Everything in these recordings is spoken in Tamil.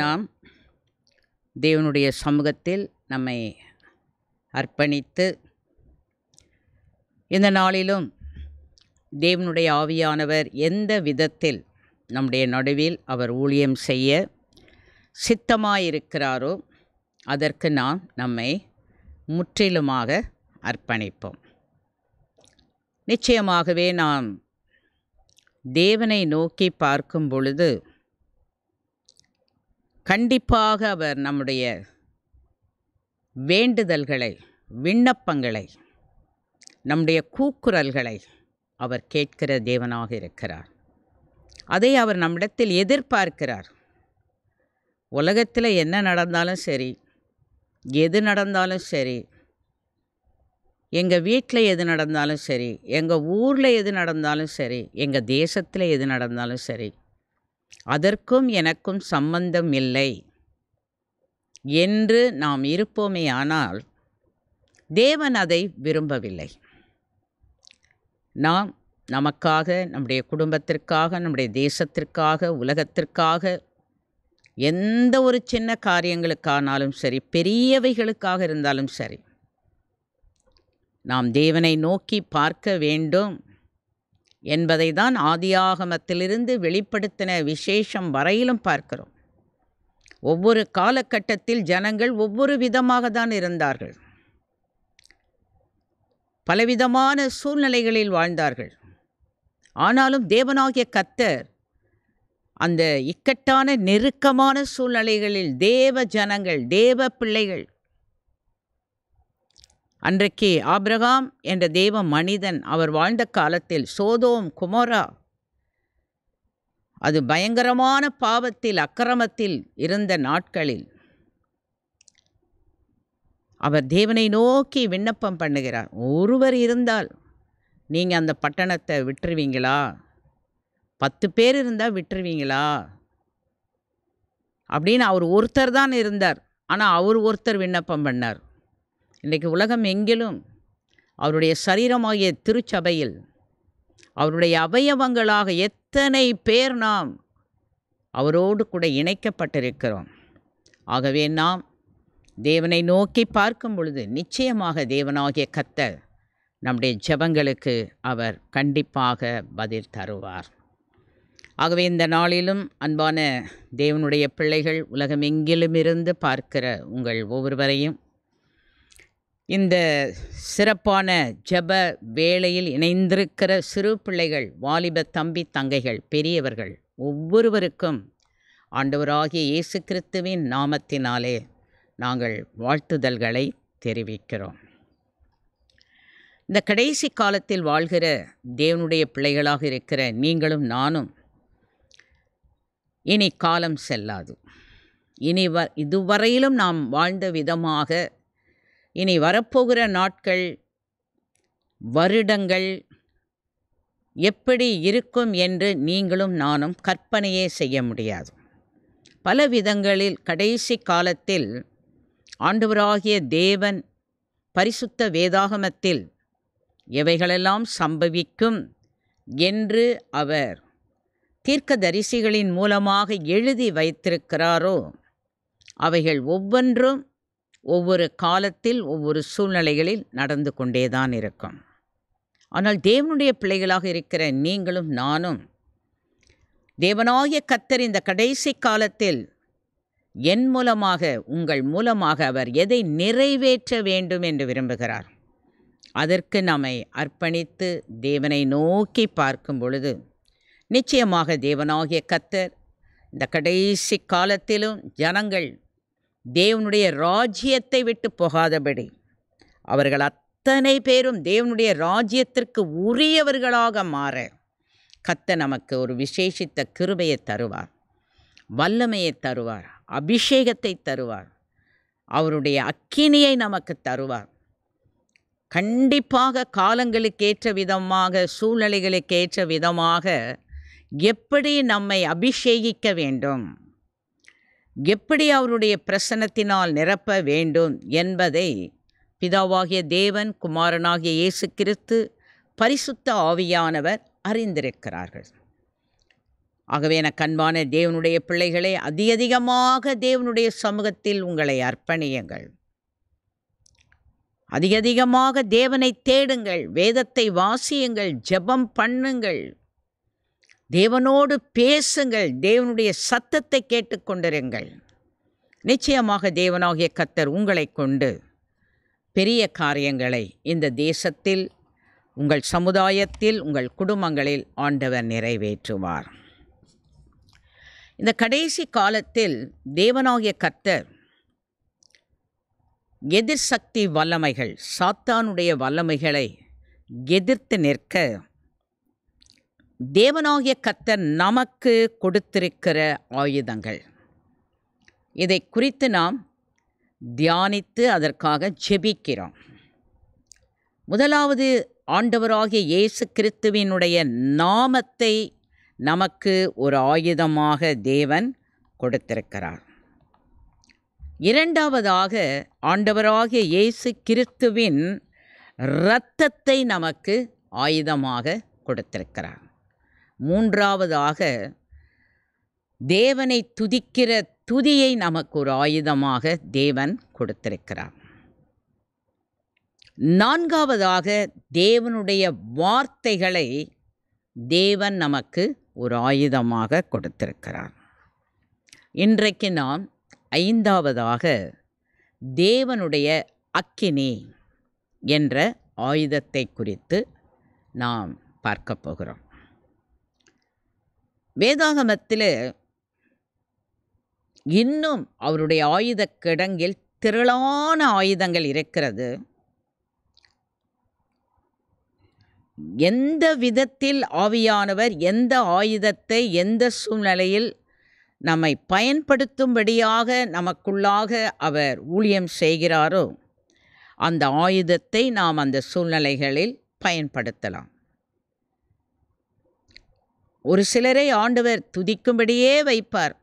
நாம் தேவனுடைய சமூகத்தில் நம்மை அர்ப்பணித்து இந்த நாளிலும் தேவனுடைய ஆவியானவர் எந்த விதத்தில் நம்முடைய நடுவில் அவர் ஊழியம் செய்ய சித்தமாயிருக்கிறாரோ அதற்கு நாம் நம்மை முற்றிலுமாக அர்ப்பணிப்போம் நிச்சயமாகவே நாம் தேவனை நோக்கி பார்க்கும் பொழுது கண்டிப்பாக அவர் நம்முடைய வேண்டுதல்களை விண்ணப்பங்களை நம்முடைய கூக்குரல்களை அவர் கேட்கிற தேவனாக இருக்கிறார் அதை அவர் நம்மிடத்தில் எதிர்பார்க்கிறார் உலகத்தில் என்ன நடந்தாலும் சரி எது நடந்தாலும் சரி எங்கள் வீட்டில் எது நடந்தாலும் சரி எங்கள் ஊரில் எது நடந்தாலும் சரி எங்கள் தேசத்தில் எது நடந்தாலும் சரி அதற்கும் எனக்கும் சம்பந்தம் இல்லை என்று நாம் இருப்போமே ஆனால் தேவன் அதை விரும்பவில்லை நாம் நமக்காக நம்முடைய குடும்பத்திற்காக நம்முடைய தேசத்திற்காக உலகத்திற்காக எந்த ஒரு சின்ன காரியங்களுக்கானாலும் சரி பெரியவைகளுக்காக இருந்தாலும் சரி நாம் தேவனை நோக்கி பார்க்க வேண்டும் என்பதை தான் ஆதியாகமத்திலிருந்து வெளிப்படுத்தின விசேஷம் வரையிலும் பார்க்கிறோம் ஒவ்வொரு காலகட்டத்தில் ஜனங்கள் ஒவ்வொரு விதமாக தான் இருந்தார்கள் பலவிதமான சூழ்நிலைகளில் வாழ்ந்தார்கள் ஆனாலும் தேவனாகிய கத்தர் அந்த இக்கட்டான நெருக்கமான சூழ்நிலைகளில் தேவ ஜனங்கள் தேவ பிள்ளைகள் அன்றைக்கே ஆப்ரகாம் என்ற தேவ மனிதன் அவர் வாழ்ந்த காலத்தில் சோதோம் குமோரா அது பயங்கரமான பாவத்தில் அக்கிரமத்தில் இருந்த நாட்களில் அவர் தேவனை நோக்கி விண்ணப்பம் பண்ணுகிறார் ஒருவர் இருந்தால் நீங்கள் அந்த பட்டணத்தை விட்டுருவீங்களா பத்து பேர் இருந்தால் விட்டுருவீங்களா அப்படின்னு அவர் ஒருத்தர் தான் இருந்தார் ஆனால் அவர் ஒருத்தர் விண்ணப்பம் பண்ணார் இன்றைக்கு உலகம் எங்கிலும் அவருடைய சரீரமாகிய திருச்சபையில் அவருடைய அவயவங்களாக எத்தனை பேர் நாம் அவரோடு கூட இணைக்கப்பட்டிருக்கிறோம் ஆகவே நாம் தேவனை நோக்கி பார்க்கும் பொழுது நிச்சயமாக தேவனாகிய கத்த நம்முடைய ஜபங்களுக்கு அவர் கண்டிப்பாக பதில் தருவார் ஆகவே இந்த நாளிலும் அன்பான தேவனுடைய பிள்ளைகள் உலகமெங்கிலுமிருந்து பார்க்கிற உங்கள் ஒவ்வொருவரையும் இந்த சிறப்பான ஜப வேளையில் இணைந்திருக்கிற சிறு பிள்ளைகள் வாலிப தம்பி தங்கைகள் பெரியவர்கள் ஒவ்வொருவருக்கும் ஆண்டவராகிய இயேசு கிறிஸ்துவின் நாமத்தினாலே நாங்கள் வாழ்த்துதல்களை தெரிவிக்கிறோம் இந்த கடைசி காலத்தில் வாழ்கிற தேவனுடைய பிள்ளைகளாக இருக்கிற நீங்களும் நானும் இனி காலம் செல்லாது இனி வ இதுவரையிலும் நாம் வாழ்ந்த விதமாக இனி வரப்போகிற நாட்கள் வருடங்கள் எப்படி இருக்கும் என்று நீங்களும் நானும் கற்பனையே செய்ய முடியாது பல விதங்களில் கடைசி காலத்தில் ஆண்டவராகிய தேவன் பரிசுத்த வேதாகமத்தில் எவைகளெல்லாம் சம்பவிக்கும் என்று அவர் தீர்க்கதரிசிகளின் மூலமாக எழுதி வைத்திருக்கிறாரோ அவைகள் ஒவ்வொன்றும் ஒவ்வொரு காலத்தில் ஒவ்வொரு சூழ்நிலைகளில் நடந்து கொண்டே தான் இருக்கும் ஆனால் தேவனுடைய பிள்ளைகளாக இருக்கிற நீங்களும் நானும் தேவனாகிய கத்தர் இந்த கடைசி காலத்தில் என் மூலமாக உங்கள் மூலமாக அவர் எதை நிறைவேற்ற வேண்டும் என்று விரும்புகிறார் அதற்கு நம்மை அர்ப்பணித்து தேவனை நோக்கி பார்க்கும் பொழுது நிச்சயமாக தேவனாகிய கத்தர் இந்த கடைசி காலத்திலும் ஜனங்கள் தேவனுடைய ராஜ்யத்தை விட்டு போகாதபடி அவர்கள் அத்தனை பேரும் தேவனுடைய ராஜ்யத்திற்கு உரியவர்களாக மாற கத்த நமக்கு ஒரு விசேஷித்த கிருபையை தருவார் வல்லமையை தருவார் அபிஷேகத்தை தருவார் அவருடைய அக்கினியை நமக்கு தருவார் கண்டிப்பாக காலங்களுக்கேற்ற விதமாக சூழ்நிலைகளுக்கேற்ற விதமாக எப்படி நம்மை அபிஷேகிக்க வேண்டும் எப்படி அவருடைய பிரசனத்தினால் நிரப்ப வேண்டும் என்பதை பிதாவாகிய தேவன் குமாரனாகிய இயேசு கிறிஸ்து பரிசுத்த ஆவியானவர் அறிந்திருக்கிறார்கள் ஆகவே என கண்பான தேவனுடைய பிள்ளைகளை அதிகதிகமாக தேவனுடைய சமூகத்தில் உங்களை அர்ப்பணியுங்கள் அதிகதிகமாக தேவனை தேடுங்கள் வேதத்தை வாசியுங்கள் ஜெபம் பண்ணுங்கள் தேவனோடு பேசுங்கள் தேவனுடைய சத்தத்தை கேட்டுக்கொண்டிருங்கள் நிச்சயமாக தேவனாகிய கத்தர் உங்களை கொண்டு பெரிய காரியங்களை இந்த தேசத்தில் உங்கள் சமுதாயத்தில் உங்கள் குடும்பங்களில் ஆண்டவர் நிறைவேற்றுவார் இந்த கடைசி காலத்தில் தேவனாகிய கத்தர் எதிர்சக்தி வல்லமைகள் சாத்தானுடைய வல்லமைகளை எதிர்த்து நிற்க தேவனாகிய கத்தர் நமக்கு கொடுத்திருக்கிற ஆயுதங்கள் இதை குறித்து நாம் தியானித்து அதற்காக ஜெபிக்கிறோம் முதலாவது ஆண்டவராகிய இயேசு கிறித்துவினுடைய நாமத்தை நமக்கு ஒரு ஆயுதமாக தேவன் கொடுத்திருக்கிறார் இரண்டாவதாக ஆண்டவராகிய இயேசு கிறித்துவின் இரத்தத்தை நமக்கு ஆயுதமாக கொடுத்திருக்கிறார் மூன்றாவதாக தேவனை துதிக்கிற துதியை நமக்கு ஒரு ஆயுதமாக தேவன் கொடுத்திருக்கிறார் நான்காவதாக தேவனுடைய வார்த்தைகளை தேவன் நமக்கு ஒரு ஆயுதமாக கொடுத்திருக்கிறார் இன்றைக்கு நாம் ஐந்தாவதாக தேவனுடைய அக்கினி என்ற ஆயுதத்தை குறித்து நாம் பார்க்கப் போகிறோம் வேதாகமத்தில் இன்னும் அவருடைய ஆயுத கிடங்கில் திரளான ஆயுதங்கள் இருக்கிறது எந்த விதத்தில் ஆவியானவர் எந்த ஆயுதத்தை எந்த சூழ்நிலையில் நம்மை பயன்படுத்தும்படியாக நமக்குள்ளாக அவர் ஊழியம் செய்கிறாரோ அந்த ஆயுதத்தை நாம் அந்த சூழ்நிலைகளில் பயன்படுத்தலாம் ஒரு சிலரை ஆண்டவர் துதிக்கும்படியே வைப்பார்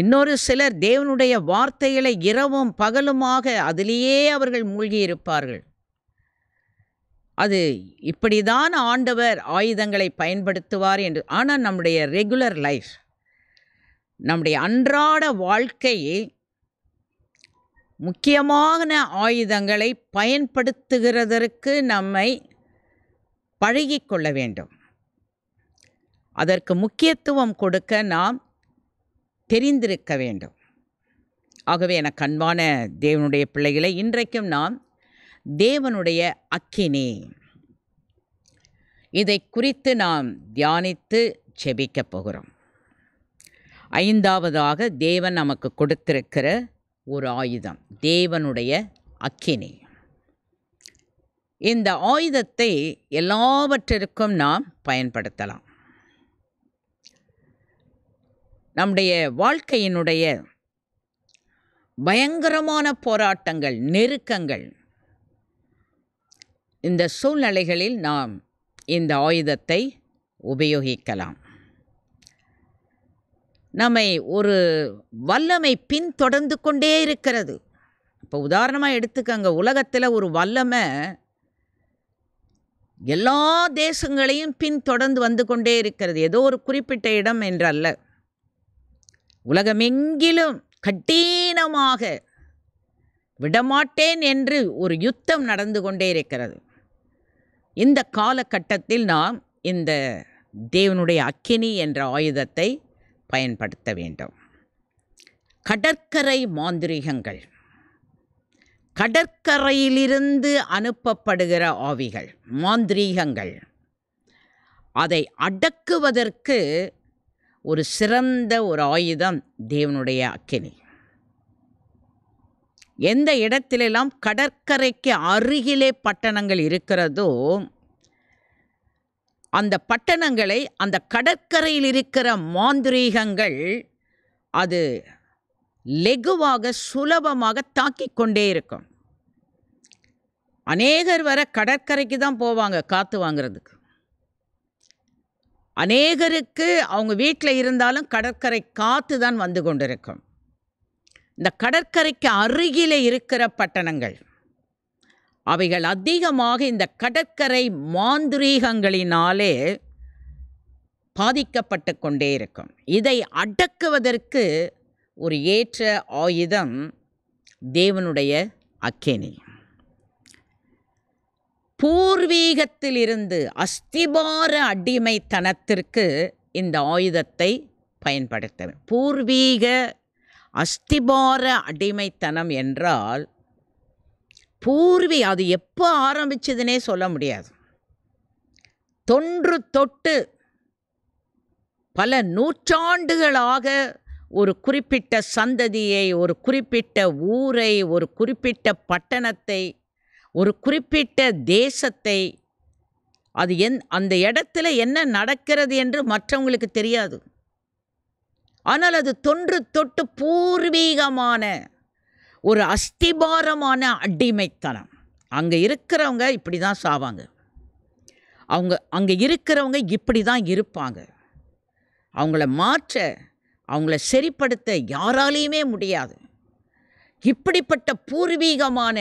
இன்னொரு சிலர் தேவனுடைய வார்த்தைகளை இரவும் பகலுமாக அதிலேயே அவர்கள் மூழ்கியிருப்பார்கள் அது இப்படிதான் ஆண்டவர் ஆயுதங்களை பயன்படுத்துவார் என்று ஆனால் நம்முடைய ரெகுலர் லைஃப் நம்முடைய அன்றாட வாழ்க்கை முக்கியமான ஆயுதங்களை பயன்படுத்துகிறதற்கு நம்மை பழகிக்கொள்ள வேண்டும் அதற்கு முக்கியத்துவம் கொடுக்க நாம் தெரிந்திருக்க வேண்டும் ஆகவே எனக்கு அன்பான தேவனுடைய பிள்ளைகளை இன்றைக்கும் நாம் தேவனுடைய அக்கினி இதை குறித்து நாம் தியானித்து செபிக்கப் போகிறோம் ஐந்தாவதாக தேவன் நமக்கு கொடுத்திருக்கிற ஒரு ஆயுதம் தேவனுடைய அக்கினி இந்த ஆயுதத்தை எல்லாவற்றிற்கும் நாம் பயன்படுத்தலாம் நம்முடைய வாழ்க்கையினுடைய பயங்கரமான போராட்டங்கள் நெருக்கங்கள் இந்த சூழ்நிலைகளில் நாம் இந்த ஆயுதத்தை உபயோகிக்கலாம் நம்மை ஒரு வல்லமை பின்தொடர்ந்து கொண்டே இருக்கிறது இப்போ உதாரணமாக எடுத்துக்கங்க உலகத்தில் ஒரு வல்லமை எல்லா தேசங்களையும் பின்தொடர்ந்து வந்து கொண்டே இருக்கிறது ஏதோ ஒரு குறிப்பிட்ட இடம் என்றல்ல உலகமெங்கிலும் கட்டீனமாக விடமாட்டேன் என்று ஒரு யுத்தம் நடந்து கொண்டே இருக்கிறது இந்த காலகட்டத்தில் நாம் இந்த தேவனுடைய அக்கினி என்ற ஆயுதத்தை பயன்படுத்த வேண்டும் கடற்கரை மாந்திரிகங்கள் கடற்கரையிலிருந்து அனுப்பப்படுகிற ஆவிகள் மாந்திரீகங்கள் அதை அடக்குவதற்கு ஒரு சிறந்த ஒரு ஆயுதம் தேவனுடைய அக்கினி எந்த இடத்திலெல்லாம் கடற்கரைக்கு அருகிலே பட்டணங்கள் இருக்கிறதோ அந்த பட்டணங்களை அந்த கடற்கரையில் இருக்கிற மாந்திரீகங்கள் அது லெகுவாக சுலபமாக தாக்கிக் கொண்டே இருக்கும் அநேகர் வர கடற்கரைக்கு தான் போவாங்க காற்று வாங்கிறதுக்கு அநேகருக்கு அவங்க வீட்டில் இருந்தாலும் கடற்கரை காற்று தான் வந்து கொண்டிருக்கும் இந்த கடற்கரைக்கு அருகில் இருக்கிற பட்டணங்கள் அவைகள் அதிகமாக இந்த கடற்கரை மாந்திரீகங்களினாலே பாதிக்கப்பட்டு கொண்டே இருக்கும் இதை அடக்குவதற்கு ஒரு ஏற்ற ஆயுதம் தேவனுடைய அக்கேனி பூர்வீகத்திலிருந்து அஸ்திபார அடிமைத்தனத்திற்கு இந்த ஆயுதத்தை பயன்படுத்தவேன் பூர்வீக அஸ்திபார அடிமைத்தனம் என்றால் பூர்வி அது எப்போ ஆரம்பிச்சதுனே சொல்ல முடியாது தொன்று தொட்டு பல நூற்றாண்டுகளாக ஒரு குறிப்பிட்ட சந்ததியை ஒரு குறிப்பிட்ட ஊரை ஒரு குறிப்பிட்ட பட்டணத்தை ஒரு குறிப்பிட்ட தேசத்தை அது என் அந்த இடத்துல என்ன நடக்கிறது என்று மற்றவங்களுக்கு தெரியாது ஆனால் அது தொன்று தொட்டு பூர்வீகமான ஒரு அஸ்திபாரமான அடிமைத்தனம் அங்கே இருக்கிறவங்க இப்படி தான் சாவாங்க அவங்க அங்கே இருக்கிறவங்க இப்படி தான் இருப்பாங்க அவங்கள மாற்ற அவங்கள சரிப்படுத்த யாராலையுமே முடியாது இப்படிப்பட்ட பூர்வீகமான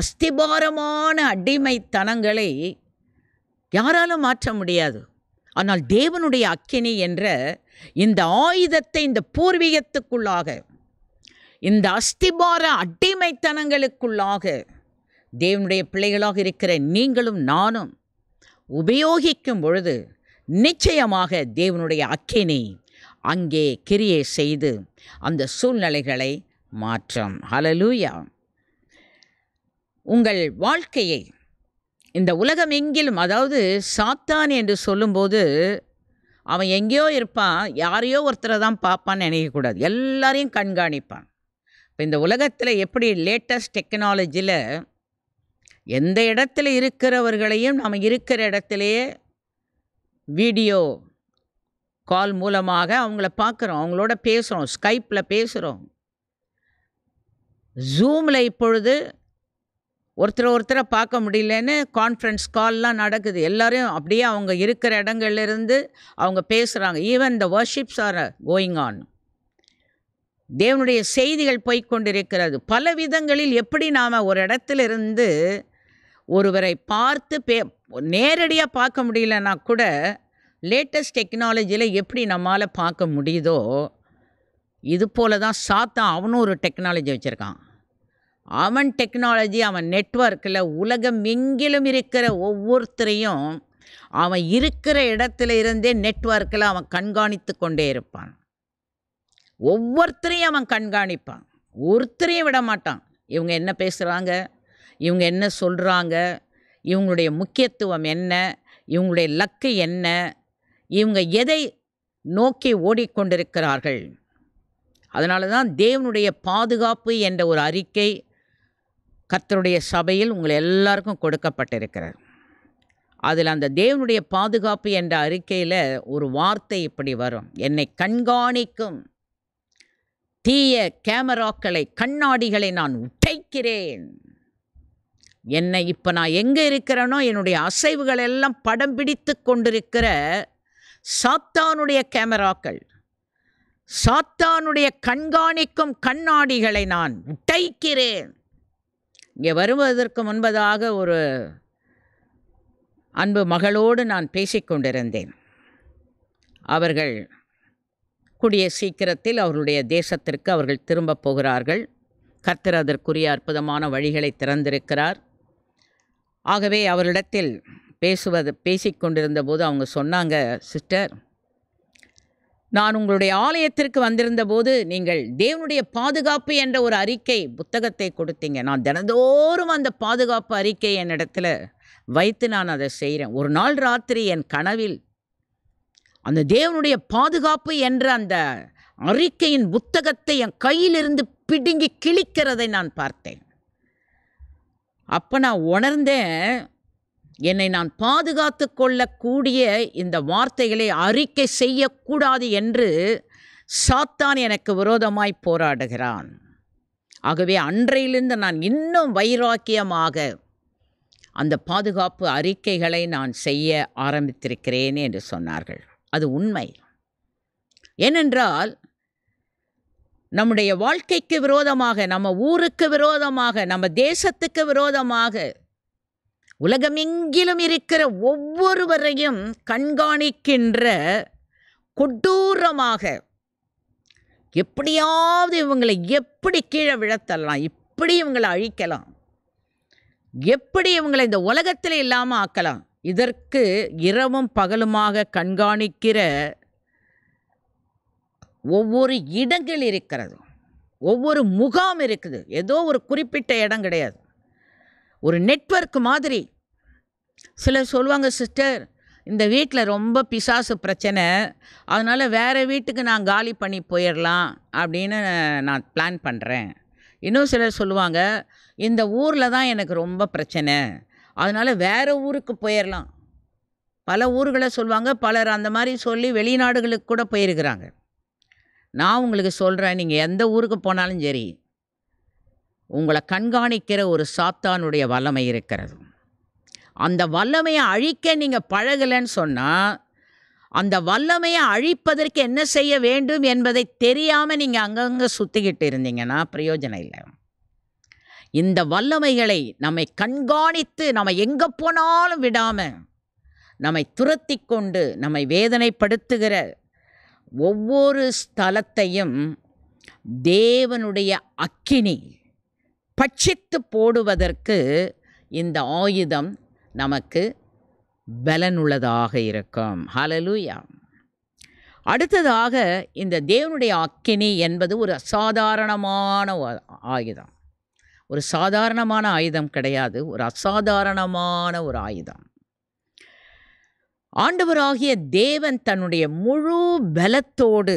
அஸ்திபாரமான அடிமைத்தனங்களை யாராலும் மாற்ற முடியாது ஆனால் தேவனுடைய அக்கினி என்ற இந்த ஆயுதத்தை இந்த பூர்வீகத்துக்குள்ளாக இந்த அஸ்திபார அடிமைத்தனங்களுக்குள்ளாக தேவனுடைய பிள்ளைகளாக இருக்கிற நீங்களும் நானும் உபயோகிக்கும் பொழுது நிச்சயமாக தேவனுடைய அக்கினி அங்கே கிரியை செய்து அந்த சூழ்நிலைகளை மாற்றும் ஹலலூயா உங்கள் வாழ்க்கையை இந்த உலகம் எங்கிலும் அதாவது சாத்தான் என்று சொல்லும்போது அவன் எங்கேயோ இருப்பான் யாரையோ ஒருத்தரை தான் பார்ப்பான்னு நினைக்கக்கூடாது எல்லாரையும் கண்காணிப்பான் இப்போ இந்த உலகத்தில் எப்படி லேட்டஸ்ட் டெக்னாலஜியில் எந்த இடத்துல இருக்கிறவர்களையும் நம்ம இருக்கிற இடத்துலையே வீடியோ கால் மூலமாக அவங்கள பார்க்குறோம் அவங்களோட பேசுகிறோம் ஸ்கைப்பில் பேசுகிறோம் ஜூமில் இப்பொழுது ஒருத்தரை ஒருத்தரை பார்க்க முடியலன்னு கான்ஃபரன்ஸ் கால்லாம் நடக்குது எல்லோரையும் அப்படியே அவங்க இருக்கிற இடங்கள்லேருந்து அவங்க பேசுகிறாங்க even the worships are going on தேவனுடைய செய்திகள் போய்கொண்டிருக்கிறது பல விதங்களில் எப்படி நாம் ஒரு இடத்துலேருந்து ஒருவரை பார்த்து பே நேரடியாக பார்க்க முடியலன்னா கூட லேட்டஸ்ட் டெக்னாலஜியில் எப்படி நம்மளால் பார்க்க முடியுதோ இது போல தான் சாத்தான் அவனும் ஒரு டெக்னாலஜி வச்சுருக்கான் அவன் டெக்னாலஜி அவன் நெட்ஒர்க்கில் உலகம் எங்கிலும் இருக்கிற ஒவ்வொருத்தரையும் அவன் இருக்கிற இடத்துல இருந்தே நெட்ஒர்க்கில் அவன் கண்காணித்து கொண்டே இருப்பான் ஒவ்வொருத்தரையும் அவன் கண்காணிப்பான் ஒருத்தரையும் விட மாட்டான் இவங்க என்ன பேசுகிறாங்க இவங்க என்ன சொல்கிறாங்க இவங்களுடைய முக்கியத்துவம் என்ன இவங்களுடைய லக்கு என்ன இவங்க எதை நோக்கி ஓடிக்கொண்டிருக்கிறார்கள் அதனால தான் தேவனுடைய பாதுகாப்பு என்ற ஒரு அறிக்கை கர்த்தருடைய சபையில் உங்களை எல்லாருக்கும் கொடுக்கப்பட்டிருக்கிறார் அதில் அந்த தேவனுடைய பாதுகாப்பு என்ற அறிக்கையில் ஒரு வார்த்தை இப்படி வரும் என்னை கண்காணிக்கும் தீய கேமராக்களை கண்ணாடிகளை நான் உடைக்கிறேன் என்னை இப்போ நான் எங்கே இருக்கிறேனோ என்னுடைய அசைவுகள் எல்லாம் படம் பிடித்து கொண்டிருக்கிற சாத்தானுடைய கேமராக்கள் சாத்தானுடைய கண்காணிக்கும் கண்ணாடிகளை நான் உடைக்கிறேன் இங்கே வருவதற்கு முன்பதாக ஒரு அன்பு மகளோடு நான் பேசிக்கொண்டிருந்தேன் அவர்கள் கூடிய சீக்கிரத்தில் அவர்களுடைய தேசத்திற்கு அவர்கள் திரும்பப் போகிறார்கள் கர்த்தர் அதற்குரிய அற்புதமான வழிகளை திறந்திருக்கிறார் ஆகவே அவர்களிடத்தில் பேசுவது பேசிக்கொண்டிருந்த போது அவங்க சொன்னாங்க சிஸ்டர் நான் உங்களுடைய ஆலயத்திற்கு வந்திருந்த போது நீங்கள் தேவனுடைய பாதுகாப்பு என்ற ஒரு அறிக்கை புத்தகத்தை கொடுத்தீங்க நான் தினந்தோறும் அந்த பாதுகாப்பு அறிக்கை என்னிடத்துல வைத்து நான் அதை செய்கிறேன் ஒரு நாள் ராத்திரி என் கனவில் அந்த தேவனுடைய பாதுகாப்பு என்ற அந்த அறிக்கையின் புத்தகத்தை என் கையிலிருந்து பிடுங்கி கிழிக்கிறதை நான் பார்த்தேன் அப்போ நான் உணர்ந்தேன் என்னை நான் பாதுகாத்து கொள்ளக்கூடிய இந்த வார்த்தைகளை அறிக்கை செய்யக்கூடாது என்று சாத்தான் எனக்கு விரோதமாய் போராடுகிறான் ஆகவே அன்றையிலிருந்து நான் இன்னும் வைராக்கியமாக அந்த பாதுகாப்பு அறிக்கைகளை நான் செய்ய ஆரம்பித்திருக்கிறேன் என்று சொன்னார்கள் அது உண்மை ஏனென்றால் நம்முடைய வாழ்க்கைக்கு விரோதமாக நம்ம ஊருக்கு விரோதமாக நம்ம தேசத்துக்கு விரோதமாக உலகமெங்கிலும் இருக்கிற ஒவ்வொருவரையும் கண்காணிக்கின்ற கொடூரமாக எப்படியாவது இவங்களை எப்படி கீழே விழத்தரலாம் இப்படி இவங்களை அழிக்கலாம் எப்படி இவங்களை இந்த உலகத்தில் இல்லாமல் ஆக்கலாம் இதற்கு இரவும் பகலுமாக கண்காணிக்கிற ஒவ்வொரு இடங்கள் இருக்கிறது ஒவ்வொரு முகாம் இருக்குது ஏதோ ஒரு குறிப்பிட்ட இடம் கிடையாது ஒரு நெட்வொர்க் மாதிரி சிலர் சொல்லுவாங்க சிஸ்டர் இந்த வீட்டில் ரொம்ப பிசாசு பிரச்சனை அதனால் வேறு வீட்டுக்கு நான் காலி பண்ணி போயிடலாம் அப்படின்னு நான் பிளான் பண்ணுறேன் இன்னும் சிலர் சொல்லுவாங்க இந்த ஊரில் தான் எனக்கு ரொம்ப பிரச்சனை அதனால் வேறு ஊருக்கு போயிடலாம் பல ஊர்களை சொல்லுவாங்க பலர் அந்த மாதிரி சொல்லி வெளிநாடுகளுக்கு கூட போயிருக்கிறாங்க நான் உங்களுக்கு சொல்கிறேன் நீங்கள் எந்த ஊருக்கு போனாலும் சரி உங்களை கண்காணிக்கிற ஒரு சாத்தானுடைய வல்லமை இருக்கிறது அந்த வல்லமையை அழிக்க நீங்கள் பழகலைன்னு சொன்னால் அந்த வல்லமையை அழிப்பதற்கு என்ன செய்ய வேண்டும் என்பதை தெரியாமல் நீங்கள் அங்கங்கே சுற்றிக்கிட்டு இருந்தீங்கன்னா பிரயோஜனம் இல்லை இந்த வல்லமைகளை நம்மை கண்காணித்து நம்ம எங்கே போனாலும் விடாமல் நம்மை துரத்தி கொண்டு நம்மை வேதனைப்படுத்துகிற ஒவ்வொரு ஸ்தலத்தையும் தேவனுடைய அக்கினி பட்சித்து போடுவதற்கு இந்த ஆயுதம் நமக்கு பலனுள்ளதாக இருக்கும் ஹலலூயா அடுத்ததாக இந்த தேவனுடைய அக்கினி என்பது ஒரு அசாதாரணமான ஆயுதம் ஒரு சாதாரணமான ஆயுதம் கிடையாது ஒரு அசாதாரணமான ஒரு ஆயுதம் ஆண்டவராகிய தேவன் தன்னுடைய முழு பலத்தோடு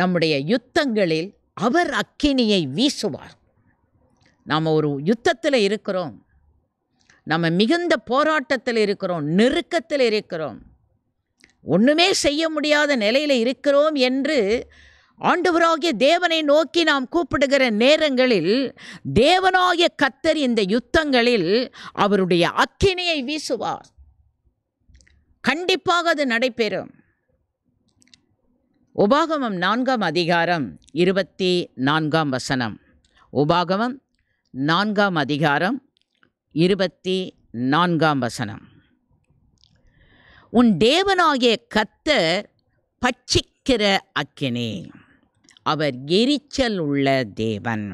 நம்முடைய யுத்தங்களில் அவர் அக்கினியை வீசுவார் நாம் ஒரு யுத்தத்தில் இருக்கிறோம் நம்ம மிகுந்த போராட்டத்தில் இருக்கிறோம் நெருக்கத்தில் இருக்கிறோம் ஒன்றுமே செய்ய முடியாத நிலையில் இருக்கிறோம் என்று ஆண்டவராகிய தேவனை நோக்கி நாம் கூப்பிடுகிற நேரங்களில் தேவனாகிய கத்தர் இந்த யுத்தங்களில் அவருடைய அக்கினியை வீசுவார் கண்டிப்பாக அது நடைபெறும் உபாகமம் நான்காம் அதிகாரம் இருபத்தி நான்காம் வசனம் உபாகமம் நான்காம் அதிகாரம் இருபத்தி நான்காம் வசனம் உன் தேவனாகிய கத்தர் பட்சிக்கிற அக்கினே அவர் எரிச்சல் உள்ள தேவன்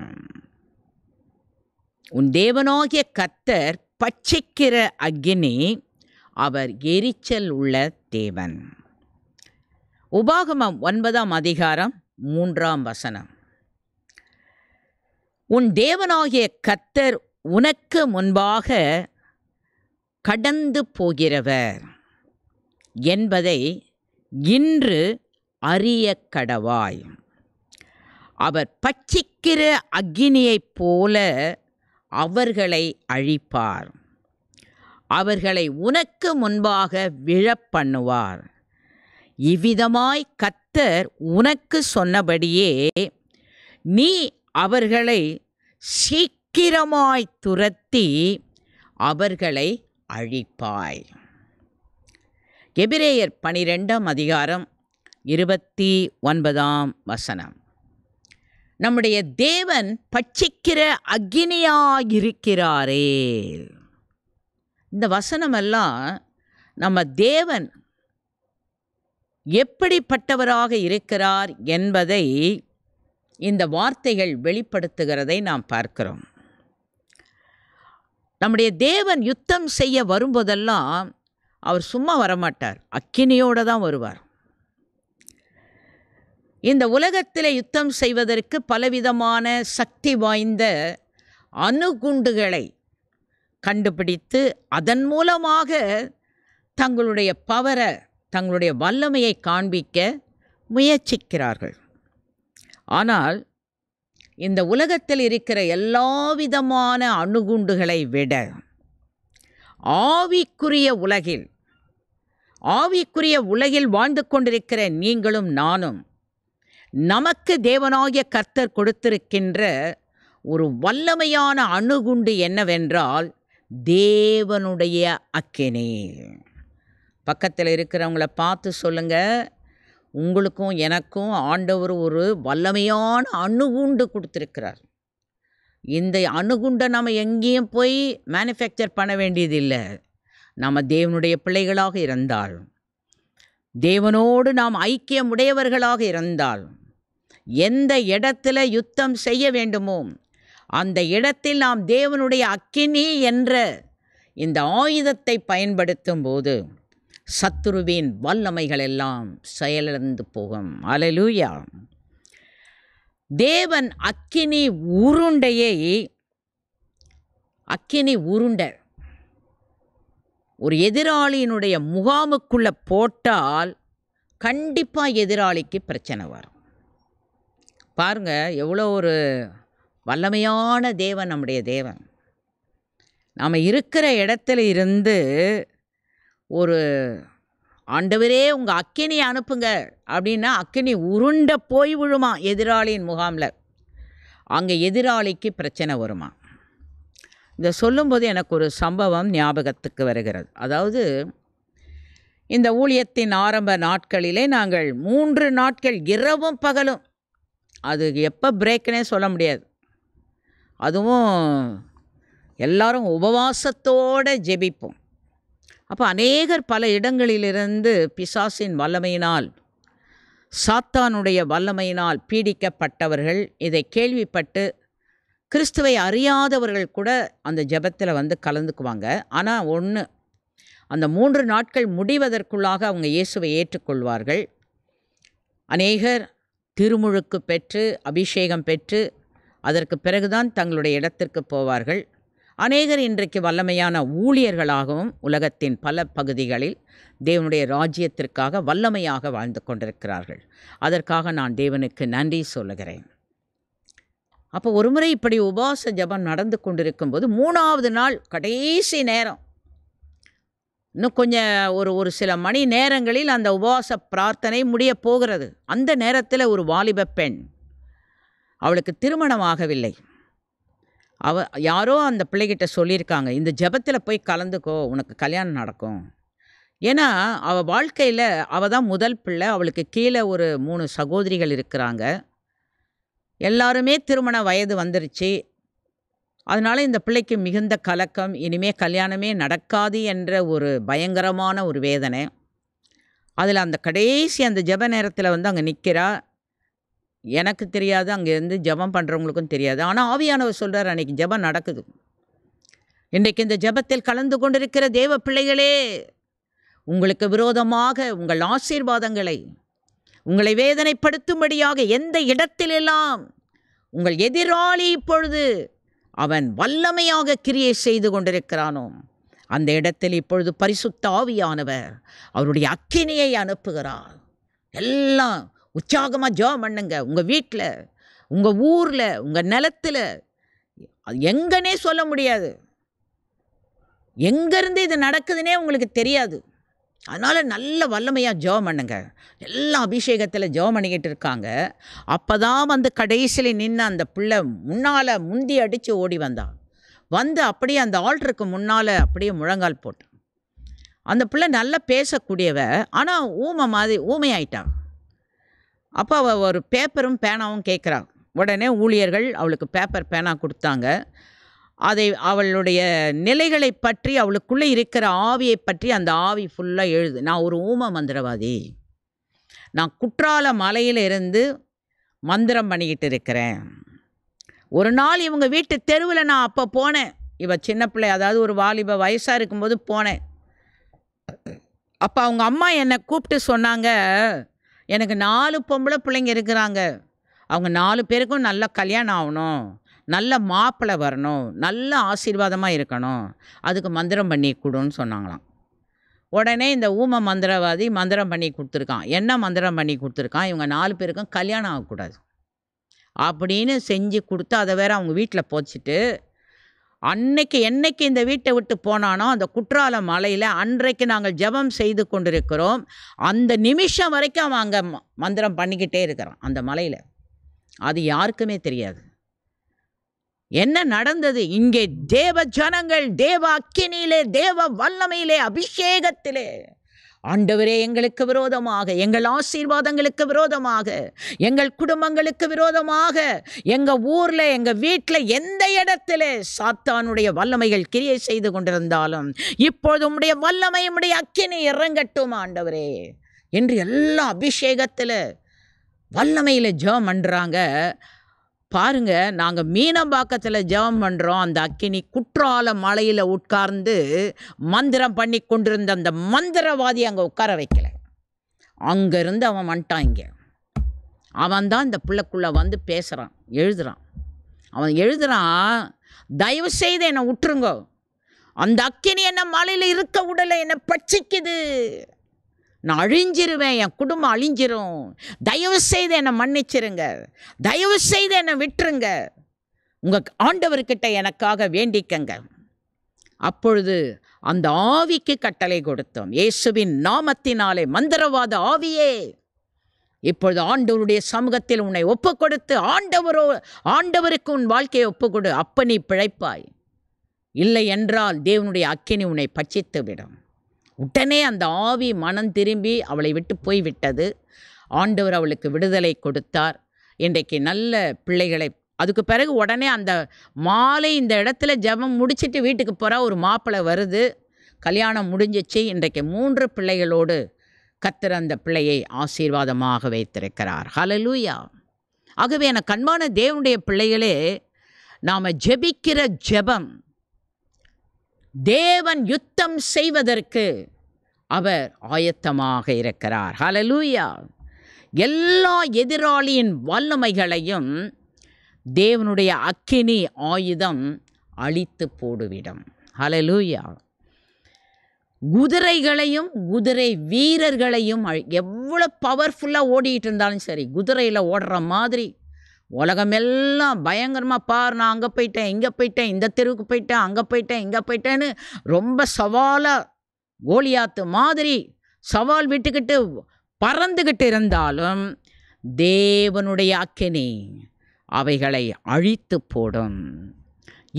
உன் தேவனாகிய கத்தர் பட்சிக்கிற அக்னி அவர் எரிச்சல் உள்ள தேவன் உபாகமம் ஒன்பதாம் அதிகாரம் மூன்றாம் வசனம் உன் தேவனாகிய கத்தர் உனக்கு முன்பாக கடந்து போகிறவர் என்பதை இன்று அறிய கடவாய் அவர் பச்சிக்கிற அக்னியைப் போல அவர்களை அழிப்பார் அவர்களை உனக்கு முன்பாக விழப்பண்ணுவார் இவ்விதமாய் கத்தர் உனக்கு சொன்னபடியே நீ அவர்களை சீக்கிரம் உக்கிரமாய் துரத்தி அவர்களை அழிப்பாய் எபிரேயர் பனிரெண்டாம் அதிகாரம் இருபத்தி ஒன்பதாம் வசனம் நம்முடைய தேவன் பட்சிக்கிற அக்னியாயிருக்கிறாரே இந்த வசனமெல்லாம் நம்ம தேவன் எப்படிப்பட்டவராக இருக்கிறார் என்பதை இந்த வார்த்தைகள் வெளிப்படுத்துகிறதை நாம் பார்க்கிறோம் நம்முடைய தேவன் யுத்தம் செய்ய வரும்போதெல்லாம் அவர் சும்மா வரமாட்டார் அக்கினியோடு தான் வருவார் இந்த உலகத்தில் யுத்தம் செய்வதற்கு பலவிதமான சக்தி வாய்ந்த அணுகுண்டுகளை கண்டுபிடித்து அதன் மூலமாக தங்களுடைய பவரை தங்களுடைய வல்லமையை காண்பிக்க முயற்சிக்கிறார்கள் ஆனால் இந்த உலகத்தில் இருக்கிற எல்லா விதமான அணுகுண்டுகளை விட ஆவிக்குரிய உலகில் ஆவிக்குரிய உலகில் வாழ்ந்து கொண்டிருக்கிற நீங்களும் நானும் நமக்கு தேவனாகிய கர்த்தர் கொடுத்திருக்கின்ற ஒரு வல்லமையான அணுகுண்டு என்னவென்றால் தேவனுடைய அக்கினே பக்கத்தில் இருக்கிறவங்கள பார்த்து சொல்லுங்கள் உங்களுக்கும் எனக்கும் ஆண்டவர் ஒரு வல்லமையான அணுகுண்டு கொடுத்துருக்கிறார் இந்த அணுகுண்டை நம்ம எங்கேயும் போய் மேனுஃபேக்சர் பண்ண வேண்டியதில்லை நம்ம தேவனுடைய பிள்ளைகளாக இருந்தால் தேவனோடு நாம் ஐக்கியம் உடையவர்களாக இருந்தால் எந்த இடத்துல யுத்தம் செய்ய வேண்டுமோ அந்த இடத்தில் நாம் தேவனுடைய அக்கினி என்ற இந்த ஆயுதத்தை பயன்படுத்தும் போது சத்துருவின் வல்லமைகள் எல்லாம் செயலிழந்து போகும் அலலூயா தேவன் அக்கினி உருண்டையை அக்கினி உருண்டை ஒரு எதிராளியினுடைய முகாமுக்குள்ளே போட்டால் கண்டிப்பாக எதிராளிக்கு பிரச்சனை வரும் பாருங்க எவ்வளோ ஒரு வல்லமையான தேவன் நம்முடைய தேவன் நாம் இருக்கிற இடத்துல இருந்து ஒரு ஆண்டவரே உங்கள் அக்கினி அனுப்புங்க அப்படின்னா அக்கினி உருண்ட போய் விழுமா எதிராளியின் முகாமில் அங்கே எதிராளிக்கு பிரச்சனை வருமா இதை சொல்லும்போது எனக்கு ஒரு சம்பவம் ஞாபகத்துக்கு வருகிறது அதாவது இந்த ஊழியத்தின் ஆரம்ப நாட்களிலே நாங்கள் மூன்று நாட்கள் இரவும் பகலும் அது எப்போ பிரேக்னே சொல்ல முடியாது அதுவும் எல்லாரும் உபவாசத்தோடு ஜெபிப்போம் அப்போ அநேகர் பல இடங்களிலிருந்து பிசாசின் வல்லமையினால் சாத்தானுடைய வல்லமையினால் பீடிக்கப்பட்டவர்கள் இதை கேள்விப்பட்டு கிறிஸ்துவை அறியாதவர்கள் கூட அந்த ஜபத்தில் வந்து கலந்துக்குவாங்க ஆனால் ஒன்று அந்த மூன்று நாட்கள் முடிவதற்குள்ளாக அவங்க இயேசுவை ஏற்றுக்கொள்வார்கள் அநேகர் திருமுழுக்கு பெற்று அபிஷேகம் பெற்று அதற்கு பிறகுதான் தங்களுடைய இடத்திற்கு போவார்கள் அநேகர் இன்றைக்கு வல்லமையான ஊழியர்களாகவும் உலகத்தின் பல பகுதிகளில் தேவனுடைய ராஜ்யத்திற்காக வல்லமையாக வாழ்ந்து கொண்டிருக்கிறார்கள் அதற்காக நான் தேவனுக்கு நன்றி சொல்லுகிறேன் அப்போ ஒரு முறை இப்படி உபாச ஜபம் நடந்து கொண்டிருக்கும் போது மூணாவது நாள் கடைசி நேரம் இன்னும் கொஞ்சம் ஒரு ஒரு சில மணி நேரங்களில் அந்த உபவாச பிரார்த்தனை முடிய போகிறது அந்த நேரத்தில் ஒரு வாலிப பெண் அவளுக்கு திருமணமாகவில்லை அவ யாரோ அந்த பிள்ளைகிட்ட சொல்லியிருக்காங்க இந்த ஜபத்தில் போய் கலந்துக்கோ உனக்கு கல்யாணம் நடக்கும் ஏன்னா அவள் வாழ்க்கையில் அவள் தான் முதல் பிள்ளை அவளுக்கு கீழே ஒரு மூணு சகோதரிகள் இருக்கிறாங்க எல்லாருமே திருமண வயது வந்துருச்சு அதனால் இந்த பிள்ளைக்கு மிகுந்த கலக்கம் இனிமே கல்யாணமே நடக்காது என்ற ஒரு பயங்கரமான ஒரு வேதனை அதில் அந்த கடைசி அந்த ஜப நேரத்தில் வந்து அங்கே நிற்கிறா எனக்கு தெரியாது அங்கேருந்து ஜபம் பண்ணுறவங்களுக்கும் தெரியாது ஆனால் ஆவியானவர் சொல்கிறார் அன்றைக்கி ஜபம் நடக்குது இன்றைக்கு இந்த ஜபத்தில் கலந்து கொண்டிருக்கிற தேவ பிள்ளைகளே உங்களுக்கு விரோதமாக உங்கள் ஆசீர்வாதங்களை உங்களை வேதனைப்படுத்தும்படியாக எந்த இடத்திலெல்லாம் உங்கள் எதிராளி இப்பொழுது அவன் வல்லமையாக கிரியை செய்து கொண்டிருக்கிறானோ அந்த இடத்தில் இப்பொழுது பரிசுத்த ஆவியானவர் அவருடைய அக்கினியை அனுப்புகிறார் எல்லாம் உற்சாகமாக ஜோம் பண்ணுங்க உங்கள் வீட்டில் உங்கள் ஊரில் உங்கள் நிலத்தில் எங்கன்னே சொல்ல முடியாது எங்கேருந்து இது நடக்குதுன்னே உங்களுக்கு தெரியாது அதனால் நல்ல வல்லமையாக ஜோம் பண்ணுங்க எல்லா அபிஷேகத்தில் ஜோம் பண்ணிக்கிட்டு இருக்காங்க அப்போ தான் வந்து கடைசியில் நின்று அந்த பிள்ளை முன்னால் முந்தி அடித்து ஓடி வந்தா வந்து அப்படியே அந்த ஆல்டருக்கு முன்னால் அப்படியே முழங்கால் போட்டான் அந்த பிள்ளை நல்லா பேசக்கூடியவ ஆனால் ஊமை மாதிரி ஊமையாயிட்டான் அப்போ அவள் ஒரு பேப்பரும் பேனாவும் கேட்குறாள் உடனே ஊழியர்கள் அவளுக்கு பேப்பர் பேனா கொடுத்தாங்க அதை அவளுடைய நிலைகளை பற்றி அவளுக்குள்ளே இருக்கிற ஆவியை பற்றி அந்த ஆவி ஃபுல்லாக எழுது நான் ஒரு ஊம மந்திரவாதி நான் குற்றால மலையில் இருந்து மந்திரம் பண்ணிக்கிட்டு இருக்கிறேன் ஒரு நாள் இவங்க வீட்டு தெருவில் நான் அப்போ போனேன் இவள் சின்ன பிள்ளை அதாவது ஒரு வாலிப வயசாக இருக்கும்போது போனேன் அப்போ அவங்க அம்மா என்னை கூப்பிட்டு சொன்னாங்க எனக்கு நாலு பொம்பளை பிள்ளைங்க இருக்கிறாங்க அவங்க நாலு பேருக்கும் நல்லா கல்யாணம் ஆகணும் நல்ல மாப்பிள்ளை வரணும் நல்ல ஆசீர்வாதமாக இருக்கணும் அதுக்கு மந்திரம் பண்ணி கொடுன்னு சொன்னாங்களாம் உடனே இந்த ஊம மந்திரவாதி மந்திரம் பண்ணி கொடுத்துருக்கான் என்ன மந்திரம் பண்ணி கொடுத்துருக்கான் இவங்க நாலு பேருக்கும் கல்யாணம் ஆகக்கூடாது அப்படின்னு செஞ்சு கொடுத்து அதை வேற அவங்க வீட்டில் போச்சுட்டு அன்னைக்கு என்னைக்கு இந்த வீட்டை விட்டு போனானோ அந்த குற்றால மலையில் அன்றைக்கு நாங்கள் ஜபம் செய்து கொண்டிருக்கிறோம் அந்த நிமிஷம் வரைக்கும் அவன் அங்கே மந்திரம் பண்ணிக்கிட்டே இருக்கிறான் அந்த மலையில் அது யாருக்குமே தெரியாது என்ன நடந்தது இங்கே தேவ ஜனங்கள் தேவ அக்கினியிலே தேவ வல்லமையிலே அபிஷேகத்திலே ஆண்டவரே எங்களுக்கு விரோதமாக எங்கள் ஆசீர்வாதங்களுக்கு விரோதமாக எங்கள் குடும்பங்களுக்கு விரோதமாக எங்கள் ஊரில் எங்கள் வீட்டில் எந்த இடத்துல சாத்தானுடைய வல்லமைகள் கிரியை செய்து கொண்டிருந்தாலும் இப்பொழுது உடைய வல்லமை உடைய அக்கினி இறங்கட்டும் ஆண்டவரே என்று எல்லா அபிஷேகத்தில் வல்லமையில் ஜெபம் பண்ணுறாங்க பாருங்க நாங்க மீனம்பாக்கத்தில் ஜெபம் பண்றோம் அந்த அக்கினி குற்றால மலையில உட்கார்ந்து மந்திரம் பண்ணி கொண்டிருந்த அந்த மந்திரவாதி அங்க உட்கார வைக்கல அங்கேருந்து அவன் வந்துட்டான் இங்கே அவன் தான் இந்த பிள்ளைக்குள்ளே வந்து பேசுகிறான் எழுதுகிறான் அவன் எழுதுகிறான் தயவு செய்து என்னை விட்டுருங்கோ அந்த அக்கினி என்னை மலையில் இருக்க உடலை என்னை பட்சிக்குது நான் அழிஞ்சிருவேன் என் குடும்பம் அழிஞ்சிரும் தயவு செய்து என்னை மன்னிச்சிருங்க தயவு செய்து என்னை விட்டுருங்க உங்கள் ஆண்டவர்கிட்ட எனக்காக வேண்டிக்கங்க அப்பொழுது அந்த ஆவிக்கு கட்டளை கொடுத்தோம் இயேசுவின் நாமத்தினாலே மந்திரவாத ஆவியே இப்பொழுது ஆண்டவருடைய சமூகத்தில் உன்னை ஒப்பு கொடுத்து ஆண்டவரோ ஆண்டவருக்கு உன் வாழ்க்கையை ஒப்பு கொடு அப்ப நீ பிழைப்பாய் இல்லை என்றால் தேவனுடைய அக்கினி உன்னை பச்சித்துவிடும் விடும் உடனே அந்த ஆவி மனம் திரும்பி அவளை விட்டு போய்விட்டது ஆண்டவர் அவளுக்கு விடுதலை கொடுத்தார் இன்றைக்கு நல்ல பிள்ளைகளை அதுக்கு பிறகு உடனே அந்த மாலை இந்த இடத்துல ஜபம் முடிச்சுட்டு வீட்டுக்கு போகிற ஒரு மாப்பிள்ளை வருது கல்யாணம் முடிஞ்சிச்சு இன்றைக்கு மூன்று பிள்ளைகளோடு கத்திர அந்த பிள்ளையை ஆசீர்வாதமாக வைத்திருக்கிறார் ஹலலூயா ஆகவே என கண்மான தேவனுடைய பிள்ளைகளே நாம் ஜெபிக்கிற ஜெபம் தேவன் யுத்தம் செய்வதற்கு அவர் ஆயத்தமாக இருக்கிறார் ஹலலூயா எல்லா எதிராளியின் வல்லமைகளையும் தேவனுடைய அக்கினி ஆயுதம் அழித்து போடுவிடும் ஹலலூயா குதிரைகளையும் குதிரை வீரர்களையும் எவ்வளோ பவர்ஃபுல்லாக ஓடிக்கிட்டு இருந்தாலும் சரி குதிரையில் ஓடுற மாதிரி உலகமெல்லாம் பயங்கரமாக பார் நான் அங்கே போயிட்டேன் இங்கே போயிட்டேன் இந்த தெருவுக்கு போயிட்டேன் அங்கே போயிட்டேன் இங்கே போயிட்டேன்னு ரொம்ப சவாலாக கோலியாத்து மாதிரி சவால் விட்டுக்கிட்டு பறந்துக்கிட்டு இருந்தாலும் தேவனுடைய அக்கினி அவைகளை அழித்து போடும்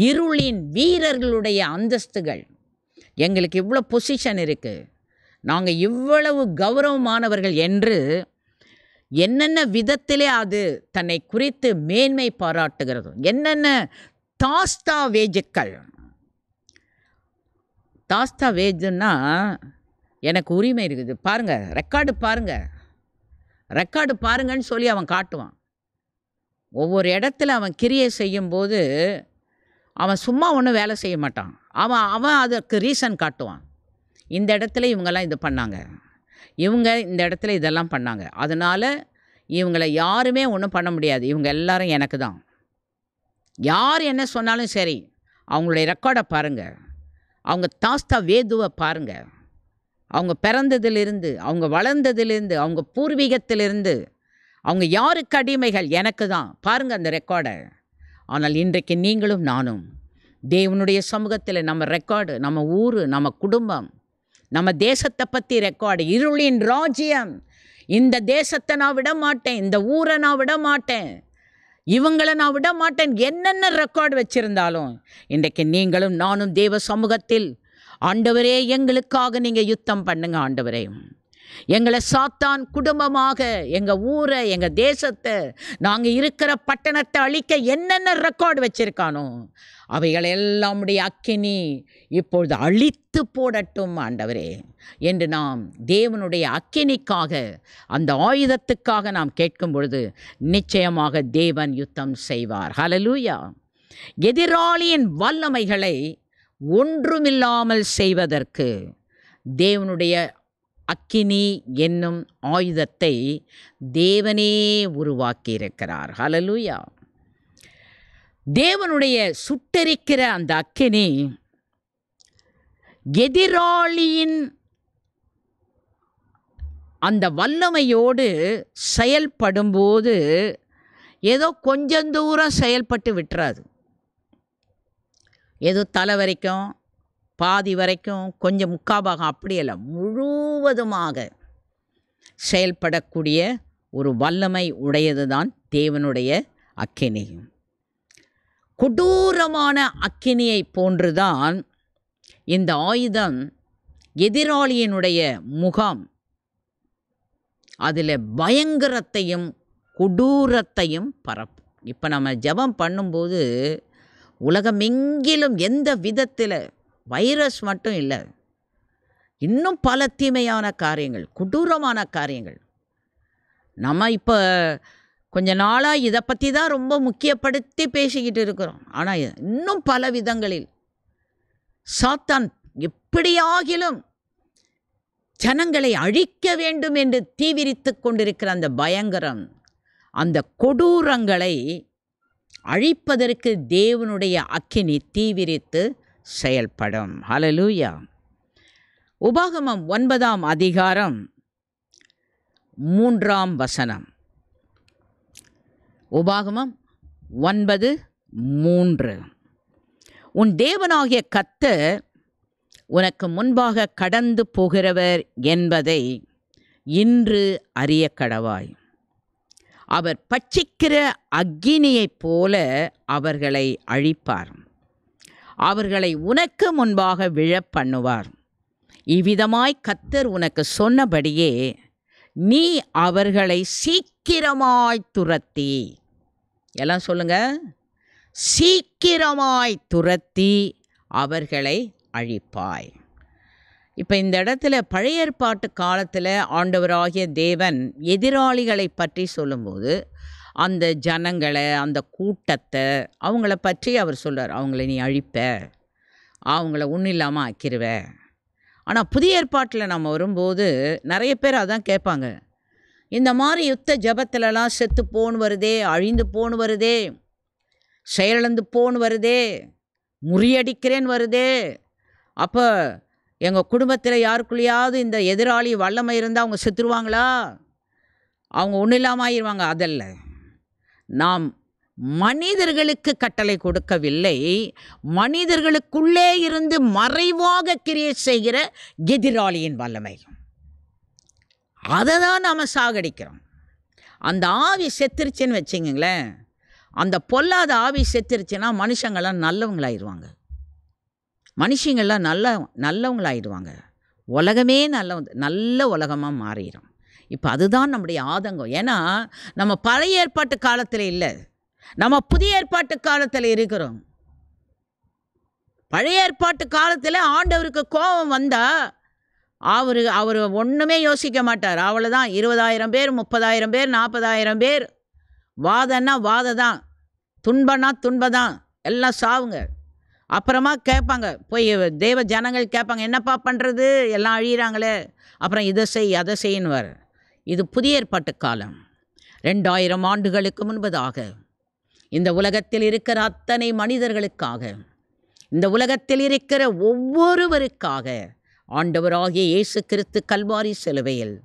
இருளின் வீரர்களுடைய அந்தஸ்துகள் எங்களுக்கு இவ்வளோ பொசிஷன் இருக்குது நாங்கள் இவ்வளவு கௌரவமானவர்கள் என்று என்னென்ன விதத்திலே அது தன்னை குறித்து மேன்மை பாராட்டுகிறதோ என்னென்ன தாஸ்தாவேஜுக்கள் தாஸ்தாவேஜுன்னா எனக்கு உரிமை இருக்குது பாருங்கள் ரெக்கார்டு பாருங்கள் ரெக்கார்டு பாருங்கன்னு சொல்லி அவன் காட்டுவான் ஒவ்வொரு இடத்துல அவன் கிரியை செய்யும்போது அவன் சும்மா ஒன்றும் வேலை செய்ய மாட்டான் அவன் அவன் அதற்கு ரீசன் காட்டுவான் இந்த இடத்துல இவங்கெல்லாம் இது பண்ணாங்க இவங்க இந்த இடத்துல இதெல்லாம் பண்ணாங்க அதனால் இவங்களை யாருமே ஒன்றும் பண்ண முடியாது இவங்க எல்லாரும் எனக்கு தான் யார் என்ன சொன்னாலும் சரி அவங்களுடைய ரெக்கார்டை பாருங்கள் அவங்க தாஸ்தா வேதுவை பாருங்கள் அவங்க பிறந்ததிலிருந்து அவங்க வளர்ந்ததிலிருந்து அவங்க பூர்வீகத்திலிருந்து அவங்க யாருக்கு அடிமைகள் எனக்கு தான் பாருங்கள் அந்த ரெக்கார்டை ஆனால் இன்றைக்கு நீங்களும் நானும் தேவனுடைய சமூகத்தில் நம்ம ரெக்கார்டு நம்ம ஊர் நம்ம குடும்பம் நம்ம தேசத்தை பற்றி ரெக்கார்டு இருளின் ராஜ்யம் இந்த தேசத்தை நான் விட மாட்டேன் இந்த ஊரை நான் விட மாட்டேன் இவங்களை நான் விட மாட்டேன் என்னென்ன ரெக்கார்டு வச்சுருந்தாலும் இன்றைக்கு நீங்களும் நானும் தேவ சமூகத்தில் ஆண்டவரே எங்களுக்காக நீங்கள் யுத்தம் பண்ணுங்க ஆண்டவரையும் எங்களை சாத்தான் குடும்பமாக எங்கள் ஊரை எங்கள் தேசத்தை நாங்கள் இருக்கிற பட்டணத்தை அழிக்க என்னென்ன ரெக்கார்டு வச்சுருக்கானோ அவைகள் உடைய அக்கினி இப்பொழுது அழித்து போடட்டும் ஆண்டவரே என்று நாம் தேவனுடைய அக்கினிக்காக அந்த ஆயுதத்துக்காக நாம் கேட்கும் பொழுது நிச்சயமாக தேவன் யுத்தம் செய்வார் ஹலலூயா எதிராளியின் வல்லமைகளை ஒன்றுமில்லாமல் செய்வதற்கு தேவனுடைய அக்கினி என்னும் ஆயுதத்தை தேவனே உருவாக்கியிருக்கிறார் ஹலலூயா தேவனுடைய சுட்டரிக்கிற அந்த அக்கினி எதிராளியின் அந்த வல்லமையோடு செயல்படும்போது ஏதோ கொஞ்சம் தூரம் செயல்பட்டு விட்டுறாது ஏதோ தலை வரைக்கும் பாதி வரைக்கும் கொஞ்சம் முக்கால் பாகம் அப்படியல்ல முழுவதுமாக செயல்படக்கூடிய ஒரு வல்லமை உடையது தான் தேவனுடைய அக்கினியும் கொடூரமான அக்கினியை போன்றுதான் இந்த ஆயுதம் எதிராளியினுடைய முகாம் அதில் பயங்கரத்தையும் கொடூரத்தையும் பரப்பும் இப்போ நம்ம ஜபம் பண்ணும்போது உலகமெங்கிலும் எந்த விதத்தில் வைரஸ் மட்டும் இல்லை இன்னும் பல தீமையான காரியங்கள் கொடூரமான காரியங்கள் நம்ம இப்போ கொஞ்ச நாளாக இதை பற்றி தான் ரொம்ப முக்கியப்படுத்தி பேசிக்கிட்டு இருக்கிறோம் ஆனால் இன்னும் பல விதங்களில் சாத்தான் எப்படியாகிலும் ஜனங்களை அழிக்க வேண்டும் என்று தீவிரித்து கொண்டிருக்கிற அந்த பயங்கரம் அந்த கொடூரங்களை அழிப்பதற்கு தேவனுடைய அக்கினி தீவிரித்து செயல்படும் ஹலலூயா உபாகமம் ஒன்பதாம் அதிகாரம் மூன்றாம் வசனம் உபாகமம் ஒன்பது மூன்று உன் தேவனாகிய கத்து உனக்கு முன்பாக கடந்து போகிறவர் என்பதை இன்று அறிய கடவாய் அவர் பட்சிக்கிற அக்கினியைப் போல அவர்களை அழிப்பார் அவர்களை உனக்கு முன்பாக விழப் பண்ணுவார் இவ்விதமாய் கத்தர் உனக்கு சொன்னபடியே நீ அவர்களை சீக்கிரமாய் துரத்தி எல்லாம் சொல்லுங்க சீக்கிரமாய் துரத்தி அவர்களை அழிப்பாய் இப்போ இந்த இடத்துல பழையற்பாட்டு காலத்தில் ஆண்டவராகிய தேவன் எதிராளிகளை பற்றி சொல்லும்போது அந்த ஜனங்களை அந்த கூட்டத்தை அவங்கள பற்றி அவர் சொல்கிறார் அவங்கள நீ அழிப்ப அவங்கள ஒன்றும் இல்லாமல் ஆக்கிருவ ஆனால் புதிய ஏற்பாட்டில் நம்ம வரும்போது நிறைய பேர் அதான் கேட்பாங்க இந்த மாதிரி யுத்த ஜபத்திலலாம் செத்து போன்னு வருதே அழிந்து போன்னு வருதே செயலிழந்து போன்னு வருதே முறியடிக்கிறேன்னு வருதே அப்போ எங்கள் குடும்பத்தில் யாருக்குள்ளேயாவது இந்த எதிராளி வல்லமை இருந்தால் அவங்க செத்துருவாங்களா அவங்க ஒன்றும் இல்லாமல் ஆயிடுவாங்க அதில்லை நாம் மனிதர்களுக்கு கட்டளை கொடுக்கவில்லை மனிதர்களுக்குள்ளே இருந்து மறைவாக கிரியேட் செய்கிற எதிராளியின் வல்லமை அதை தான் நாம் சாகடிக்கிறோம் அந்த ஆவி செத்துருச்சுன்னு வச்சுங்களேன் அந்த பொல்லாத ஆவி செத்துருச்சுன்னா மனுஷங்கள்லாம் நல்லவங்களாயிடுவாங்க மனுஷங்கள்லாம் நல்ல நல்லவங்களாயிடுவாங்க உலகமே நல்ல நல்ல உலகமாக மாறிடும் இப்போ அதுதான் நம்முடைய ஆதங்கம் ஏன்னா நம்ம பழைய ஏற்பாட்டு காலத்தில் இல்லை நம்ம புதிய ஏற்பாட்டு காலத்தில் இருக்கிறோம் பழைய ஏற்பாட்டு காலத்தில் ஆண்டவருக்கு கோபம் வந்தால் அவர் அவர் ஒன்றுமே யோசிக்க மாட்டார் அவ்வளோதான் இருபதாயிரம் பேர் முப்பதாயிரம் பேர் நாற்பதாயிரம் பேர் வாதன்னா வாத தான் துன்பன்னா துன்ப தான் எல்லாம் சாவுங்க அப்புறமா கேட்பாங்க போய் தெய்வ ஜனங்கள் கேட்பாங்க என்னப்பா பண்ணுறது எல்லாம் அழியிறாங்களே அப்புறம் இதை செய் அதை செய்யணுவார் இது புதிய ஏற்பாட்டு காலம் ரெண்டாயிரம் ஆண்டுகளுக்கு முன்பதாக இந்த உலகத்தில் இருக்கிற அத்தனை மனிதர்களுக்காக இந்த உலகத்தில் இருக்கிற ஒவ்வொருவருக்காக ஆண்டவராகிய இயேசு கிறிஸ்து கல்வாரி செலுவையில்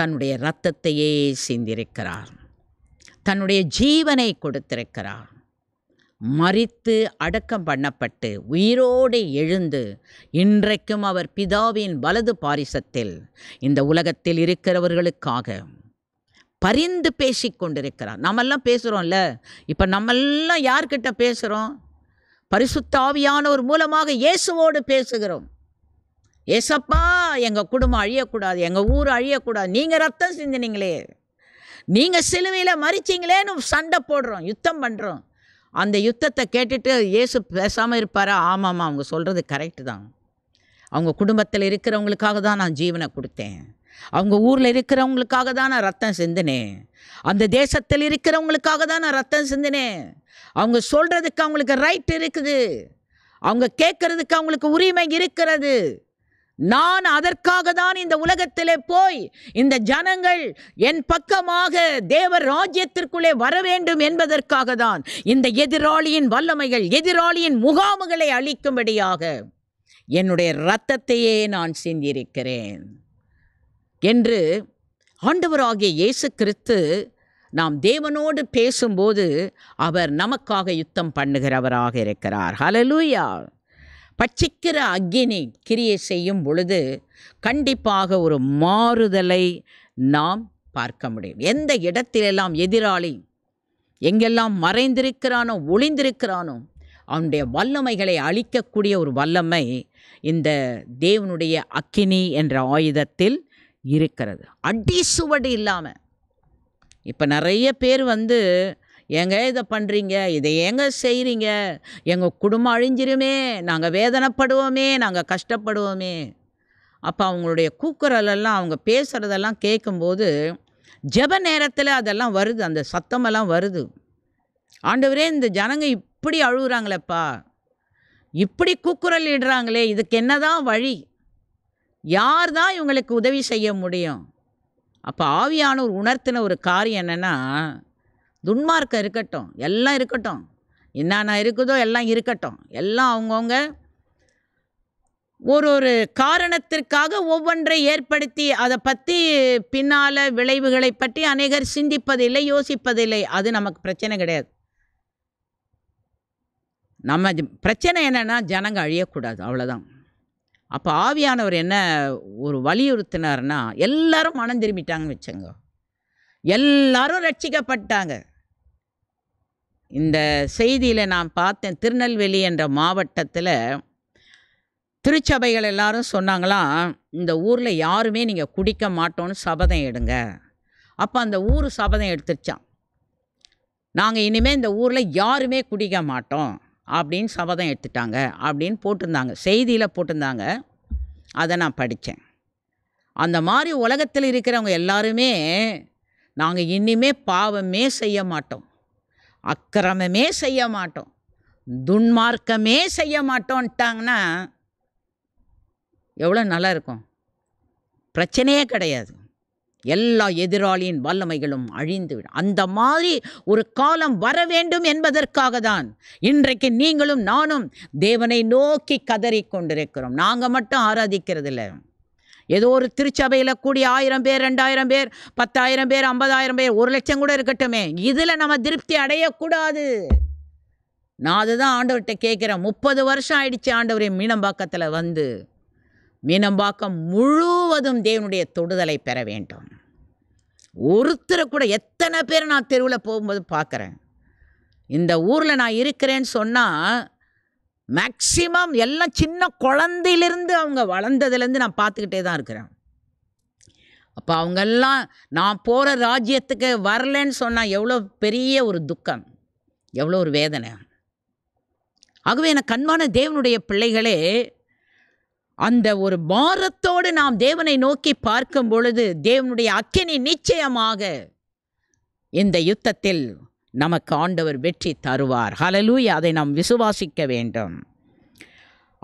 தன்னுடைய இரத்தத்தையே சிந்திருக்கிறார் தன்னுடைய ஜீவனை கொடுத்திருக்கிறார் மறித்து அடக்கம் பண்ணப்பட்டு உயிரோடு எழுந்து இன்றைக்கும் அவர் பிதாவின் வலது பாரிசத்தில் இந்த உலகத்தில் இருக்கிறவர்களுக்காக பரிந்து பேசி கொண்டிருக்கிறார் நம்மெல்லாம் பேசுகிறோம்ல இப்போ நம்மெல்லாம் யார்கிட்ட பேசுகிறோம் பரிசுத்தாவியானவர் மூலமாக இயேசுவோடு பேசுகிறோம் ஏசப்பா எங்கள் குடும்பம் அழியக்கூடாது எங்கள் ஊர் அழியக்கூடாது நீங்கள் ரத்தம் சிந்தினீங்களே நீங்கள் சிலுவையில் மறிச்சிங்களேன்னு சண்டை போடுறோம் யுத்தம் பண்ணுறோம் அந்த யுத்தத்தை கேட்டுட்டு இயேசு பேசாமல் இருப்பாரா ஆமாம்மா அவங்க சொல்கிறது கரெக்டு தான் அவங்க குடும்பத்தில் இருக்கிறவங்களுக்காக தான் நான் ஜீவனை கொடுத்தேன் அவங்க ஊரில் இருக்கிறவங்களுக்காக தான் நான் ரத்தம் சிந்தினேன் அந்த தேசத்தில் இருக்கிறவங்களுக்காக தான் நான் ரத்தம் சிந்தினேன் அவங்க சொல்கிறதுக்கு அவங்களுக்கு ரைட் இருக்குது அவங்க கேட்குறதுக்கு அவங்களுக்கு உரிமை இருக்கிறது நான் அதற்காக தான் இந்த உலகத்திலே போய் இந்த ஜனங்கள் என் பக்கமாக தேவர் ராஜ்யத்திற்குள்ளே வர வேண்டும் என்பதற்காக தான் இந்த எதிராளியின் வல்லமைகள் எதிராளியின் முகாமுகளை அளிக்கும்படியாக என்னுடைய இரத்தத்தையே நான் சிந்தியிருக்கிறேன் என்று ஆண்டவராகிய இயேசு கிறிஸ்து நாம் தேவனோடு பேசும்போது அவர் நமக்காக யுத்தம் பண்ணுகிறவராக இருக்கிறார் ஹலலூயா பச்சிக்கிற அக்னி கிரியை செய்யும் பொழுது கண்டிப்பாக ஒரு மாறுதலை நாம் பார்க்க முடியும் எந்த இடத்திலெல்லாம் எதிராளி எங்கெல்லாம் மறைந்திருக்கிறானோ ஒளிந்திருக்கிறானோ அவனுடைய வல்லமைகளை அழிக்கக்கூடிய ஒரு வல்லமை இந்த தேவனுடைய அக்கினி என்ற ஆயுதத்தில் இருக்கிறது அடி சுவடு இல்லாமல் இப்போ நிறைய பேர் வந்து ஏங்க இதை பண்ணுறீங்க இதை ஏங்க செய்கிறீங்க எங்கள் குடும்பம் அழிஞ்சிருமே நாங்கள் வேதனைப்படுவோமே நாங்கள் கஷ்டப்படுவோமே அப்போ அவங்களுடைய கூக்குரலெல்லாம் அவங்க பேசுகிறதெல்லாம் கேட்கும்போது ஜப நேரத்தில் அதெல்லாம் வருது அந்த சத்தமெல்லாம் வருது ஆண்டவரே இந்த ஜனங்க இப்படி அழுகுறாங்களேப்பா இப்படி கூக்குரல் இடுறாங்களே இதுக்கு என்ன தான் வழி யார் தான் இவங்களுக்கு உதவி செய்ய முடியும் அப்போ ஆவியானவர் உணர்த்தின ஒரு காரியம் என்னென்னா துன்மார்க்கம் இருக்கட்டும் எல்லாம் இருக்கட்டும் என்னென்ன இருக்குதோ எல்லாம் இருக்கட்டும் எல்லாம் அவங்கவுங்க ஒரு ஒரு காரணத்திற்காக ஒவ்வொன்றை ஏற்படுத்தி அதை பற்றி பின்னால் விளைவுகளை பற்றி அநேகர் சிந்திப்பதில்லை யோசிப்பதில்லை அது நமக்கு பிரச்சனை கிடையாது நம்ம பிரச்சனை என்னென்னா ஜனங்க அழியக்கூடாது அவ்வளோதான் அப்போ ஆவியானவர் என்ன ஒரு வலியுறுத்தினார்னா எல்லாரும் மனம் திரும்பிட்டாங்கன்னு வச்சுங்க எல்லாரும் ரட்சிக்கப்பட்டாங்க இந்த செய்தியில் நான் பார்த்தேன் திருநெல்வேலி என்ற மாவட்டத்தில் திருச்சபைகள் எல்லாரும் சொன்னாங்களாம் இந்த ஊரில் யாருமே நீங்கள் குடிக்க மாட்டோன்னு சபதம் எடுங்க அப்போ அந்த ஊர் சபதம் எடுத்துருச்சான் நாங்கள் இனிமேல் இந்த ஊரில் யாருமே குடிக்க மாட்டோம் அப்படின்னு சபதம் எடுத்துட்டாங்க அப்படின்னு போட்டிருந்தாங்க செய்தியில் போட்டிருந்தாங்க அதை நான் படித்தேன் அந்த மாதிரி உலகத்தில் இருக்கிறவங்க எல்லாருமே நாங்கள் இனிமே பாவமே செய்ய மாட்டோம் அக்கிரமமே செய்ய மாட்டோம் துன்மார்க்கமே செய்ய மாட்டோன்ட்டாங்கன்னா எவ்வளோ நல்லா இருக்கும் பிரச்சனையே கிடையாது எல்லா எதிராளியின் வல்லமைகளும் அழிந்துவிடும் அந்த மாதிரி ஒரு காலம் வர வேண்டும் என்பதற்காக தான் இன்றைக்கு நீங்களும் நானும் தேவனை நோக்கி கதறி கொண்டிருக்கிறோம் நாங்கள் மட்டும் ஆராதிக்கிறதில்லை ஏதோ ஒரு திருச்சபையில் கூடி ஆயிரம் பேர் ரெண்டாயிரம் பேர் பத்தாயிரம் பேர் ஐம்பதாயிரம் பேர் ஒரு லட்சம் கூட இருக்கட்டுமே இதில் நம்ம திருப்தி அடையக்கூடாது நான் அதுதான் ஆண்டவர்கிட்ட கேட்குறேன் முப்பது வருஷம் ஆயிடுச்சு ஆண்டவரே மீனம்பாக்கத்தில் வந்து மீனம்பாக்கம் முழுவதும் தேவனுடைய தொடுதலை பெற வேண்டும் ஒருத்தரை கூட எத்தனை பேர் நான் தெருவில் போகும்போது பார்க்குறேன் இந்த ஊரில் நான் இருக்கிறேன்னு சொன்னால் மேக்சிமம் எல்லாம் சின்ன குழந்தையிலேருந்து அவங்க வளர்ந்ததுலேருந்து நான் பார்த்துக்கிட்டே தான் இருக்கிறேன் அப்போ அவங்கெல்லாம் நான் போகிற ராஜ்யத்துக்கு வரலன்னு சொன்னால் எவ்வளோ பெரிய ஒரு துக்கம் எவ்வளோ ஒரு வேதனை ஆகவே எனக்கு கண்மான தேவனுடைய பிள்ளைகளே அந்த ஒரு பாரத்தோடு நாம் தேவனை நோக்கி பார்க்கும் பொழுது தேவனுடைய அக்கினி நிச்சயமாக இந்த யுத்தத்தில் நமக்கு ஆண்டவர் வெற்றி தருவார் ஹலலூய் அதை நாம் விசுவாசிக்க வேண்டும்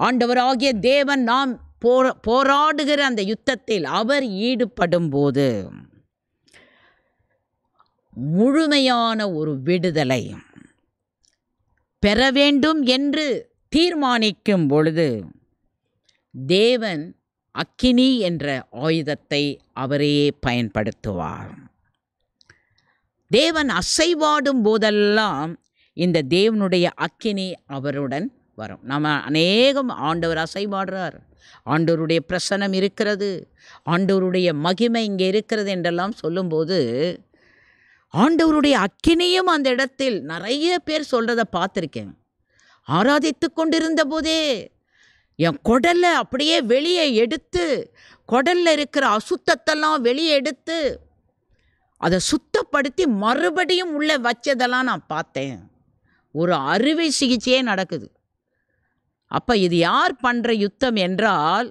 ஆண்டவராகிய தேவன் நாம் போரா போராடுகிற அந்த யுத்தத்தில் அவர் ஈடுபடும் போது முழுமையான ஒரு விடுதலை பெற வேண்டும் என்று தீர்மானிக்கும் பொழுது தேவன் அக்கினி என்ற ஆயுதத்தை அவரையே பயன்படுத்துவார் தேவன் அசைவாடும் போதெல்லாம் இந்த தேவனுடைய அக்கினி அவருடன் வரும் நம்ம அநேகம் ஆண்டவர் அசைவாடுறார் ஆண்டவருடைய பிரசனம் இருக்கிறது ஆண்டவருடைய மகிமை இங்கே இருக்கிறது என்றெல்லாம் சொல்லும்போது ஆண்டவருடைய அக்கினியும் அந்த இடத்தில் நிறைய பேர் சொல்கிறத பார்த்துருக்கேன் ஆராதித்து கொண்டிருந்த போதே என் குடலை அப்படியே வெளியே எடுத்து குடலில் இருக்கிற அசுத்தத்தெல்லாம் வெளியே எடுத்து அதை சுத்தப்படுத்தி மறுபடியும் உள்ளே வச்சதெல்லாம் நான் பார்த்தேன் ஒரு அறுவை சிகிச்சையே நடக்குது அப்போ இது யார் பண்ணுற யுத்தம் என்றால்